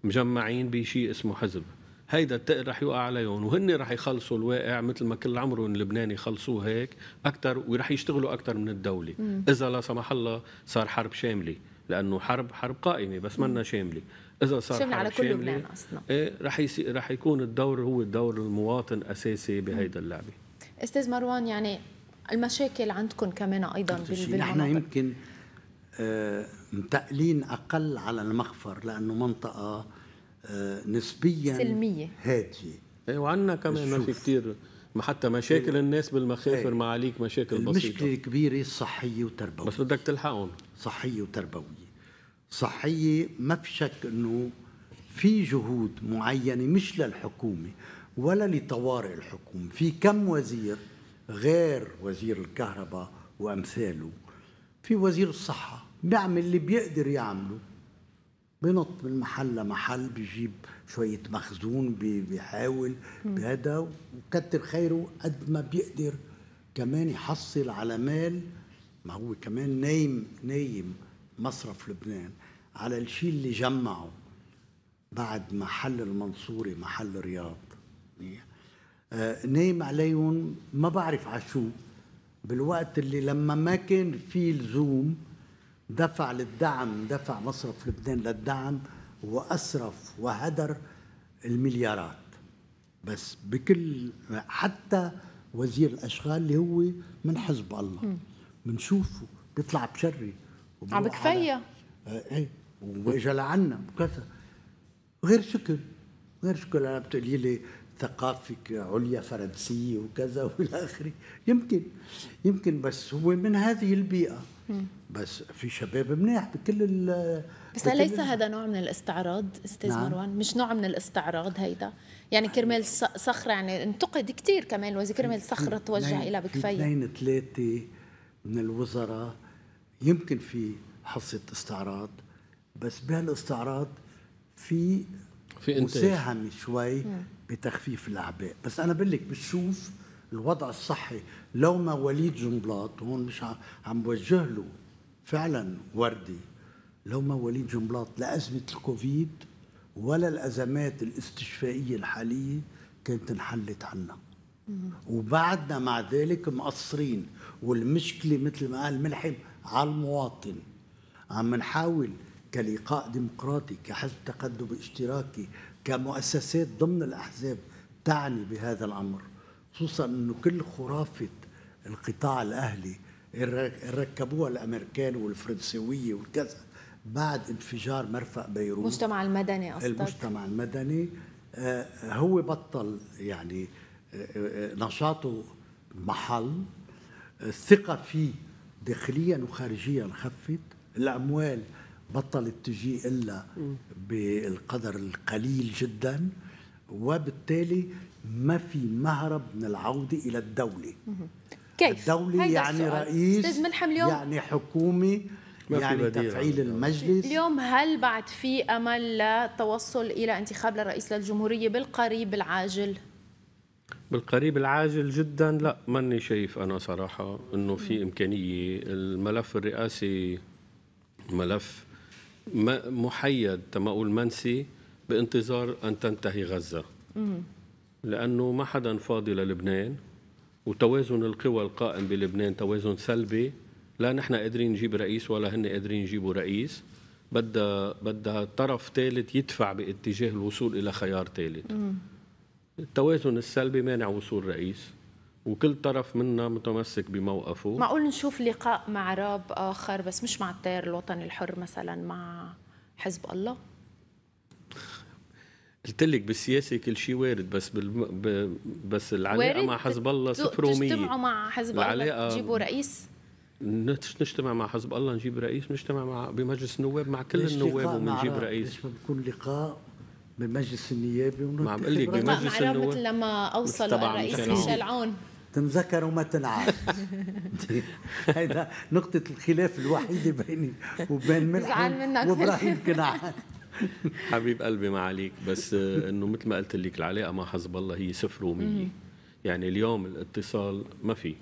مجمعين بشيء اسمه حزب هيدا التقل رح يوقع عليهم وهن رح يخلصوا الواقع مثل ما كل عمرهم اللبناني يخلصوه هيك اكثر ورح يشتغلوا اكثر من الدوله مم. اذا لا سمح الله صار حرب شامله لانه حرب حرب قائمه بس منا شامله اذا صار شامله على كل لبنان اصلا إيه رح يسي رح يكون الدور هو الدور المواطن اساسي بهيدا اللعبه استاذ مروان يعني المشاكل عندكم كمان ايضا بالمناطق نحن يمكن متقلين آه، اقل على المخفر لانه منطقه آه، نسبيا سلميه هاديه اي وعندنا كمان ما في كثير حتى مشاكل إيه. الناس بالمخافر إيه. معاليك مشاكل بسيطه المشكله الكبيره صحيه وتربويه بس بدك تلحقهم صحيه وتربويه صحيه ما في شك انه في جهود معينه مش للحكومه ولا لطوارئ الحكومه في كم وزير غير وزير الكهرباء وامثاله في وزير الصحه بيعمل اللي بيقدر يعمله بينط من محل لمحل بيجيب شوية مخزون بيحاول بهذا وكتر خيره قد ما بيقدر كمان يحصل على مال ما هو كمان نايم نايم مصرف لبنان على الشيء اللي جمعه بعد محل المنصوري محل الرياض إيه؟ آه، نايم عليهم ما بعرف عشو بالوقت اللي لما ما كان في لزوم دفع للدعم دفع مصرف لبنان للدعم وأسرف وهدر المليارات بس بكل حتى وزير الأشغال اللي هو من حزب الله بنشوفه بيطلع بشري عم بكفية آه، ايه واجا لعنا وكذا غير شكل غير شكل انا بتقولي لي ثقافه عليا فرنسيه وكذا [LAUGHS] والى اخره يمكن يمكن بس هو من هذه البيئه بس في شباب مناح بكل ال بس ليس هذا نوع من الاستعراض استاذ نعم. مروان مش نوع من الاستعراض هيدا يعني كرمال صخره يعني انتقد كثير كمان الوزير كرمال صخره توجه الى بكفيه اثنين ثلاثه من الوزراء يمكن في حصه استعراض بس بهالاستعراض في في مساهمه شوي بتخفيف الاعباء بس انا بقول لك بتشوف الوضع الصحي لو ما وليد جنبلاط هون مش عم بوجه له فعلا وردي لو ما وليد جنبلاط لا أزمة الكوفيد ولا الأزمات الاستشفائية الحالية كانت انحلت عنا وبعدنا مع ذلك مقصرين والمشكلة مثل ما قال ملحم على المواطن عم نحاول كلقاء ديمقراطي كحزب تقدم اشتراكي كمؤسسات ضمن الأحزاب تعني بهذا الأمر خصوصا أنه كل خرافة القطاع الاهلي ركبوها الامريكان والفرنسويه والكذا بعد انفجار مرفأ بيروت المجتمع المدني اصلا المجتمع المدني آه، هو بطل يعني آه، آه، نشاطه محل الثقة فيه داخليا وخارجيا خفت الأموال بطلت تجي إلا بالقدر القليل جدا وبالتالي ما في مهرب من العودة إلى الدولة كيف دولي يعني رئيس اليوم يعني حكومي يعني تفعيل المجلس اليوم هل بعد في امل للتوصل الى انتخاب للرئيس للجمهوريه بالقريب العاجل؟ بالقريب العاجل جدا لا ماني شايف انا صراحه انه في امكانيه الملف الرئاسي ملف محيد تما اقول منسي بانتظار ان تنتهي غزه لانه ما حدا فاضي للبنان وتوازن القوى القائم بلبنان توازن سلبي لا نحن قادرين نجيب رئيس ولا هن قادرين يجيبوا رئيس بدها بدها طرف ثالث يدفع باتجاه الوصول الى خيار ثالث التوازن السلبي مانع وصول رئيس وكل طرف منا متمسك بموقفه معقول نشوف لقاء مع راب اخر بس مش مع التيار الوطني الحر مثلا مع حزب الله قلت لك بالسياسه كل شيء وارد بس بال... بس العلاقه مع حزب الله صفر و100 تجتمعوا مع حزب الله تجيبوا رئيس نجتمع مع حزب الله نجيب رئيس نجتمع مع بمجلس النواب مع كل النواب ونجيب رئيس ليش ما بكون لقاء بالمجلس النيابي ما عم بقول لك بمجلس النواب مثل لما اوصل الرئيس ميشيل عون تنذكر وما تنعاد [LAUGHS] هيدا نقطة الخلاف الوحيدة بيني وبين ملحم وابراهيم كنعان [LAUGHS] [LAUGHS] حبيب قلبي ما عليك بس انه مثل ما قلت لك العلاقه مع حزب الله هي صفر ومية يعني اليوم الاتصال ما في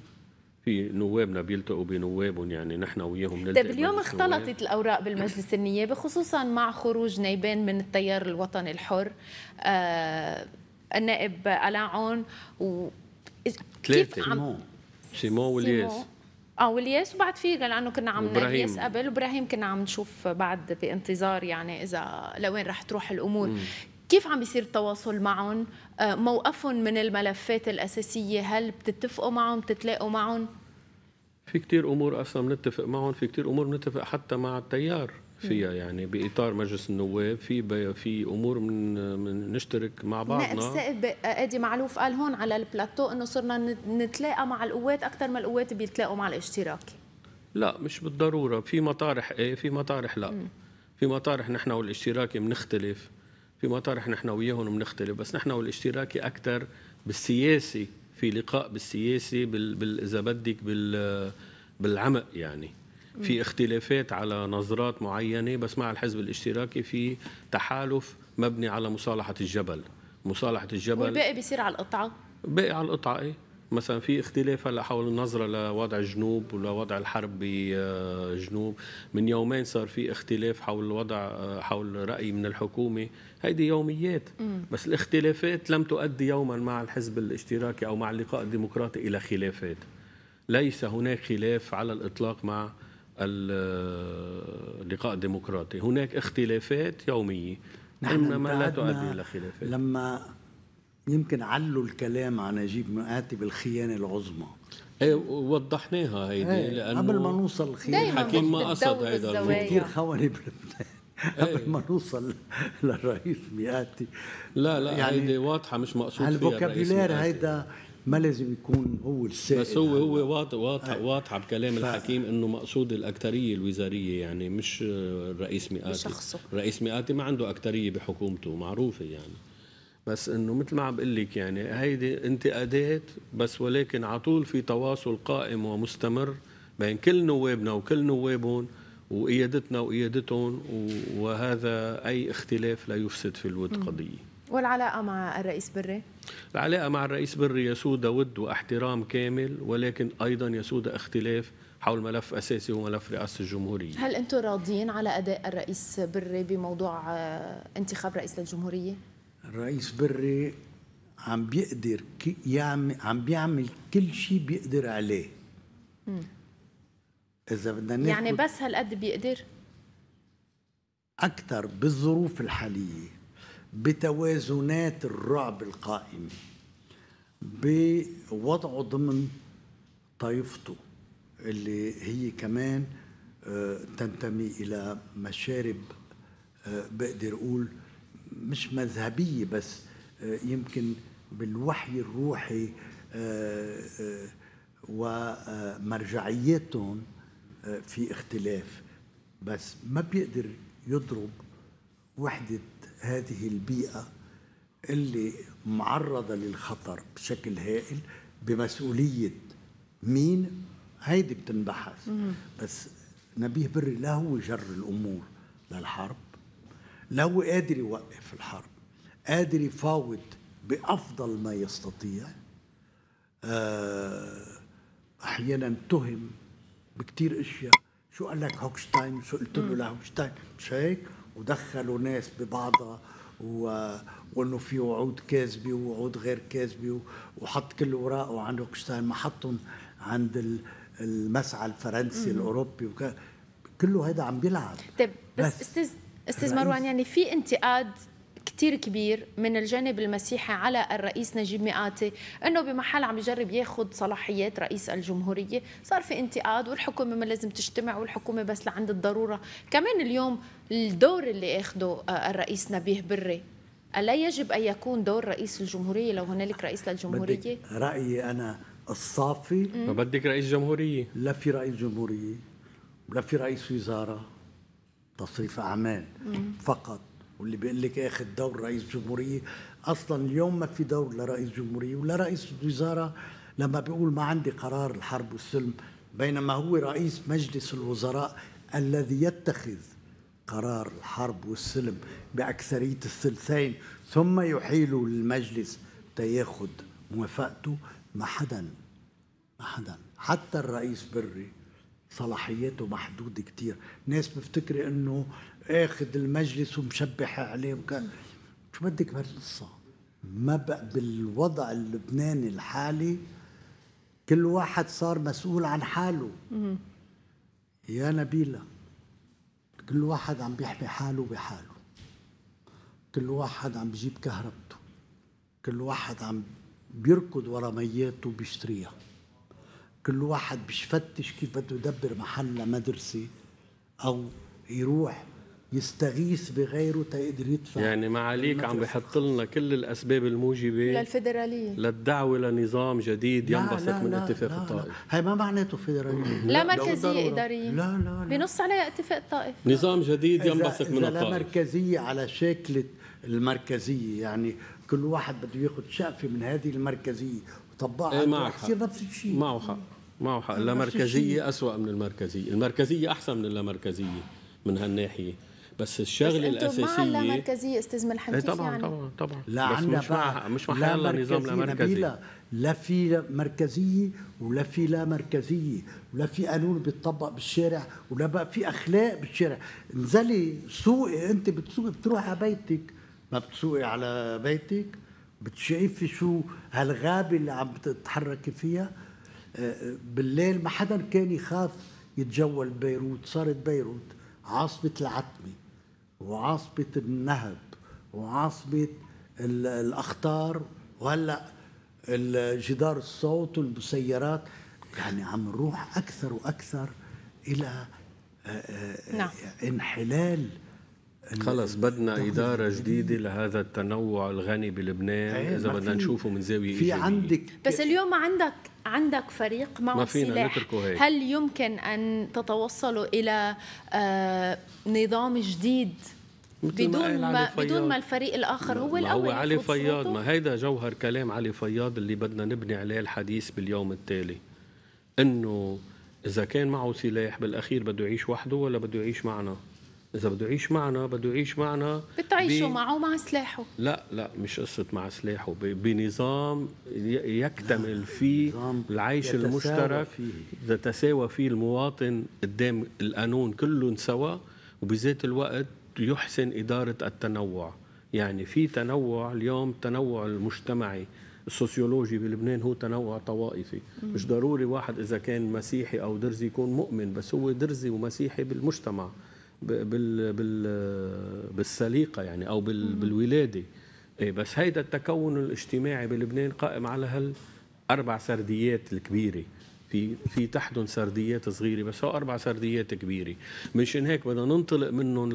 في نوابنا بيلتقوا بنوابهم يعني نحن وياهم نلتقي طيب اليوم اختلطت الاوراق بالمجلس النيابي خصوصا مع خروج نيبان من التيار الوطني الحر آه النائب قلعون و كيف عم سيمون والياس اه والياس وبعد في لانه كنا عم الياس قبل وابراهيم كنا عم نشوف بعد بانتظار يعني اذا لوين رح تروح الامور مم. كيف عم بيصير التواصل معهم آه، موقفهم من الملفات الاساسيه هل بتتفقوا معهم بتتلاقوا معهم في كتير امور اصلا بنتفق معهم في كتير امور بنتفق حتى مع التيار فيها يعني باطار مجلس النواب في في امور من, من نشترك مع بعضنا نائب سائب ادي معلوف قال هون على البلاتو انه صرنا نتلاقى مع القوات اكثر ما القوات بيتلاقوا مع الاشتراكي لا مش بالضروره في مطارح ايه في مطارح لا م. في مطارح نحن والاشتراكي بنختلف في مطارح نحن وياهم بنختلف بس نحن والاشتراكي اكثر بالسياسي في لقاء بالسياسي بال, بال اذا بدك بال بالعمق يعني في اختلافات على نظرات معينة بس مع الحزب الاشتراكي في تحالف مبني على مصالحة الجبل مصالحة الجبل والباقي بيصير على القطعة باقي على القطعة إيه؟ مثلا في اختلاف هلا حول النظره لوضع الجنوب ولوضع الحرب بجنوب آه، من يومين صار في اختلاف حول الوضع آه، حول راي من الحكومه هيدي يوميات بس الاختلافات لم تؤدي يوما مع الحزب الاشتراكي او مع اللقاء الديمقراطي الى خلافات ليس هناك خلاف على الاطلاق مع اللقاء الديمقراطي هناك اختلافات يومية إنما لا تؤدي إلى خلافات لما يمكن علوا الكلام عن نجيب مؤاتي بالخيانة العظمى ايه وضحناها هيدي إيه، لانه قبل ما نوصل خيانة حكيم ما قصد هيدا كثير خوني بلبنان إيه. قبل ما نوصل للرئيس مئاتي لا لا يعني هيدي واضحة مش مقصود فيها الفوكابيلير هيدا ما لازم يكون هو السائد بس هو هو واضح واضح آه. واضحه بكلام ف... الحكيم انه مقصود الاكثريه الوزاريه يعني مش الرئيس مئاتي شخصه الرئيس مئاتي ما عنده اكثريه بحكومته معروفه يعني بس انه مثل ما عم بقول لك يعني هيدي انتقادات بس ولكن على طول في تواصل قائم ومستمر بين كل نوابنا وكل نوابهم وقيادتنا وقيادتهم وهذا اي اختلاف لا يفسد في الود قضيه والعلاقة مع الرئيس بري؟ العلاقة مع الرئيس بري يسود ود واحترام كامل ولكن أيضا يسود اختلاف حول ملف أساسي هو ملف رئاسة الجمهورية هل أنتم راضيين على أداء الرئيس بري بموضوع آه، انتخاب رئيس للجمهورية؟ الرئيس بري عم بيقدر يعمل عم بيعمل كل شيء بيقدر عليه مم. اذا بدنا يعني بس هالقد بيقدر اكثر بالظروف الحاليه بتوازنات الرعب القائم بوضعه ضمن طائفته اللي هي كمان آه، تنتمي إلى مشارب آه، بقدر أقول مش مذهبية بس آه، يمكن بالوحي الروحي ومرجعيتهم في اختلاف بس ما بيقدر يضرب وحدة هذه البيئة اللي معرضة للخطر بشكل هائل بمسؤولية مين هيدي بتنبحث بس نبيه بري لا هو جر الأمور للحرب لا هو قادر يوقف الحرب قادر يفاوض بأفضل ما يستطيع آه، أحيانا تهم بكتير أشياء شو قال لك هوكشتاين شو قلت له لهوكشتاين مش هيك ودخلوا ناس ببعضها و... وانه في وعود كاذبه ووعود غير كاذبه وحط كل اوراقه عند روكشتاين ما حطهم عند المسعى الفرنسي الاوروبي وكذا كله هذا عم بيلعب طيب بس, بس استاذ استاذ مروان يعني في انتقاد كتير كبير من الجانب المسيحي على الرئيس نجيب مئاتي انه بمحل عم يجرب ياخذ صلاحيات رئيس الجمهوريه صار في انتقاد والحكومه ما لازم تجتمع والحكومه بس لعند الضروره كمان اليوم الدور اللي اخذه آه، الرئيس نبيه بري الا يجب ان يكون دور رئيس الجمهوريه لو هنالك رئيس للجمهوريه رايي انا الصافي ما بدك رئيس جمهوريه لا في رئيس جمهوريه ولا في رئيس وزاره تصريف اعمال مم. فقط واللي بيقول لك اخد دور رئيس جمهوريه اصلا اليوم ما في دور لرئيس جمهوريه ولا رئيس وزاره لما بيقول ما عندي قرار الحرب والسلم بينما هو رئيس مجلس الوزراء الذي يتخذ قرار الحرب والسلم بأكثرية الثلثين ثم يحيله للمجلس تياخذ موافقته ما حدا ما حدا حتى الرئيس بري صلاحياته محدودة كثير ناس بفتكر انه اخذ المجلس ومشبحه عليه وكان شو بدك بهالقصه ما بقى بالوضع اللبناني الحالي كل واحد صار مسؤول عن حاله يا نبيله كل واحد عم بيحمي حاله بحاله كل واحد عم بجيب كهربته كل واحد عم بيركض ورا مياته وبيشتريها كل واحد بيفتش كيف بده يدبر محل مدرسة أو يروح يستغيث بغيره تقدر يدفع يعني معاليك عم بيحط لنا كل الاسباب الموجبه للفيدراليه للدعوه لنظام جديد ينبثق من لا اتفاق لا الطائف هي ما معناته فيدراليه لا, لا مركزيه اداريه لا لا, لا. بنص عليها اتفاق الطائف نظام جديد ينبثق من الطائف لا مركزيه على شكل المركزيه يعني كل واحد بده ياخذ شقفه من هذه المركزيه وطبقها ايه معك حق نفس الشيء معه حق معه حق اللامركزيه اسوء من المركزيه المركزيه احسن من اللامركزيه من هالناحيه بس الشغله الاساسيه مع مركزيه استاذ ملحم كيف إيه، طبعا يعني؟ طبعا طبعا لا عندنا مش مع مش مع لا النظام لا مركزي لا في مركزيه ولا في لا مركزيه ولا في قانون بيتطبق بالشارع ولا بقى في اخلاق بالشارع انزلي سوقي انت بتسوقي بتروحي على بيتك ما بتسوقي على بيتك بتشايفي شو هالغابه اللي عم بتتحرك فيها آه، بالليل ما حدا كان يخاف يتجول بيروت صارت بيروت عاصمة العتمة وعصبة النهب وعصبة الأخطار وهلأ جدار الصوت والمسيرات يعني عم نروح أكثر وأكثر إلى آه، آه، نعم. آه، انحلال خلص بدنا إدارة جديدة لهذا التنوع الغني بلبنان إيه، إذا بدنا نشوفه من زاوية في عندك بس اليوم عندك عندك فريق معه ما فينا سلاح نتركه هيك. هل يمكن أن تتوصلوا إلى آه، نظام جديد بدون ما, ما بدون ما الفريق الاخر هو الاول هو علي فياض ما هيدا جوهر كلام علي فياض اللي بدنا نبني عليه الحديث باليوم التالي انه اذا كان معه سلاح بالاخير بده يعيش وحده ولا بده يعيش معنا اذا بده يعيش معنا بده يعيش معنا بتعيشوا بي... معه مع سلاحه لا لا مش قصه مع سلاحه ب... بنظام يكتمل فيه العيش المشترك يتساوى فيه المواطن قدام القانون كله سوا وبذات الوقت يحسن اداره التنوع يعني في تنوع اليوم التنوع المجتمعي السوسيولوجي بلبنان هو تنوع طوائفي مم. مش ضروري واحد اذا كان مسيحي او درزي يكون مؤمن بس هو درزي ومسيحي بالمجتمع بال بال بالسليقه يعني او بال بالولاده إيه، بس هيدا التكون الاجتماعي بلبنان قائم على هالاربع سرديات الكبيره في في تحدن سرديات صغيره بس هو اربع سرديات كبيره مشان هيك بدنا ننطلق منهم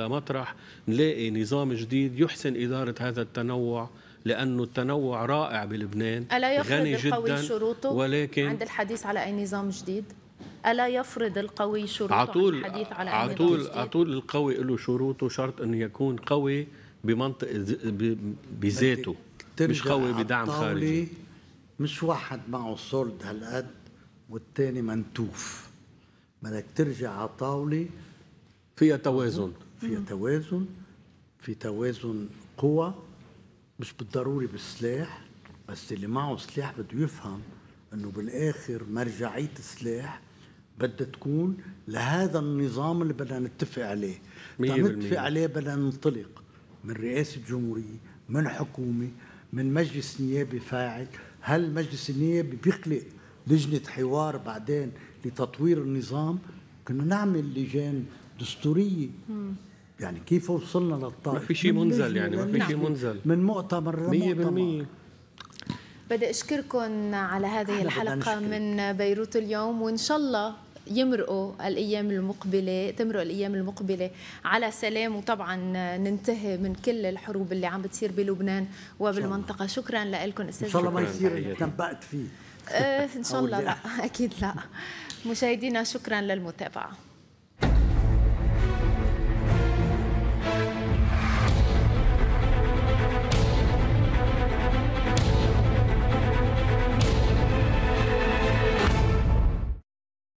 لمطرح نلاقي نظام جديد يحسن اداره هذا التنوع لانه التنوع رائع بلبنان الا يفرض غني جدا شروطه ولكن عند الحديث على اي نظام جديد الا يفرض القوي شروطه الحديث على عطول عطول القوي له شروط وشرط انه يكون قوي بمنطق بذاته مش قوي بدعم خارجي مش واحد معه سولد هالقد والتاني منتوف بدك ترجع على طاوله فيها توازن فيها توازن في توازن قوى مش بالضروري بالسلاح بس اللي معه سلاح بده يفهم انه بالاخر مرجعيه السلاح بدها تكون لهذا النظام اللي بدنا نتفق عليه نتفق عليه بدنا ننطلق من رئاسة جمهورية من حكومة من مجلس نيابي فاعل هل مجلس النيابي بيخلق لجنة حوار بعدين لتطوير النظام كنا نعمل لجان دستورية يعني كيف وصلنا للطائف ما في شيء منزل يعني ما في شيء نعم. منزل من مؤتمر 100% بدي اشكركم على هذه الحلقه من بيروت اليوم وان شاء الله يمرقوا الايام المقبله تمرق الايام المقبله على سلام وطبعا ننتهي من كل الحروب اللي عم بتصير بلبنان وبالمنطقه شكرا لكم استاذ ان شاء الله ما يصير تنبأت فيه إيه، ان شاء الله لا [LAUGHS] اكيد لا مشاهدينا شكرا للمتابعه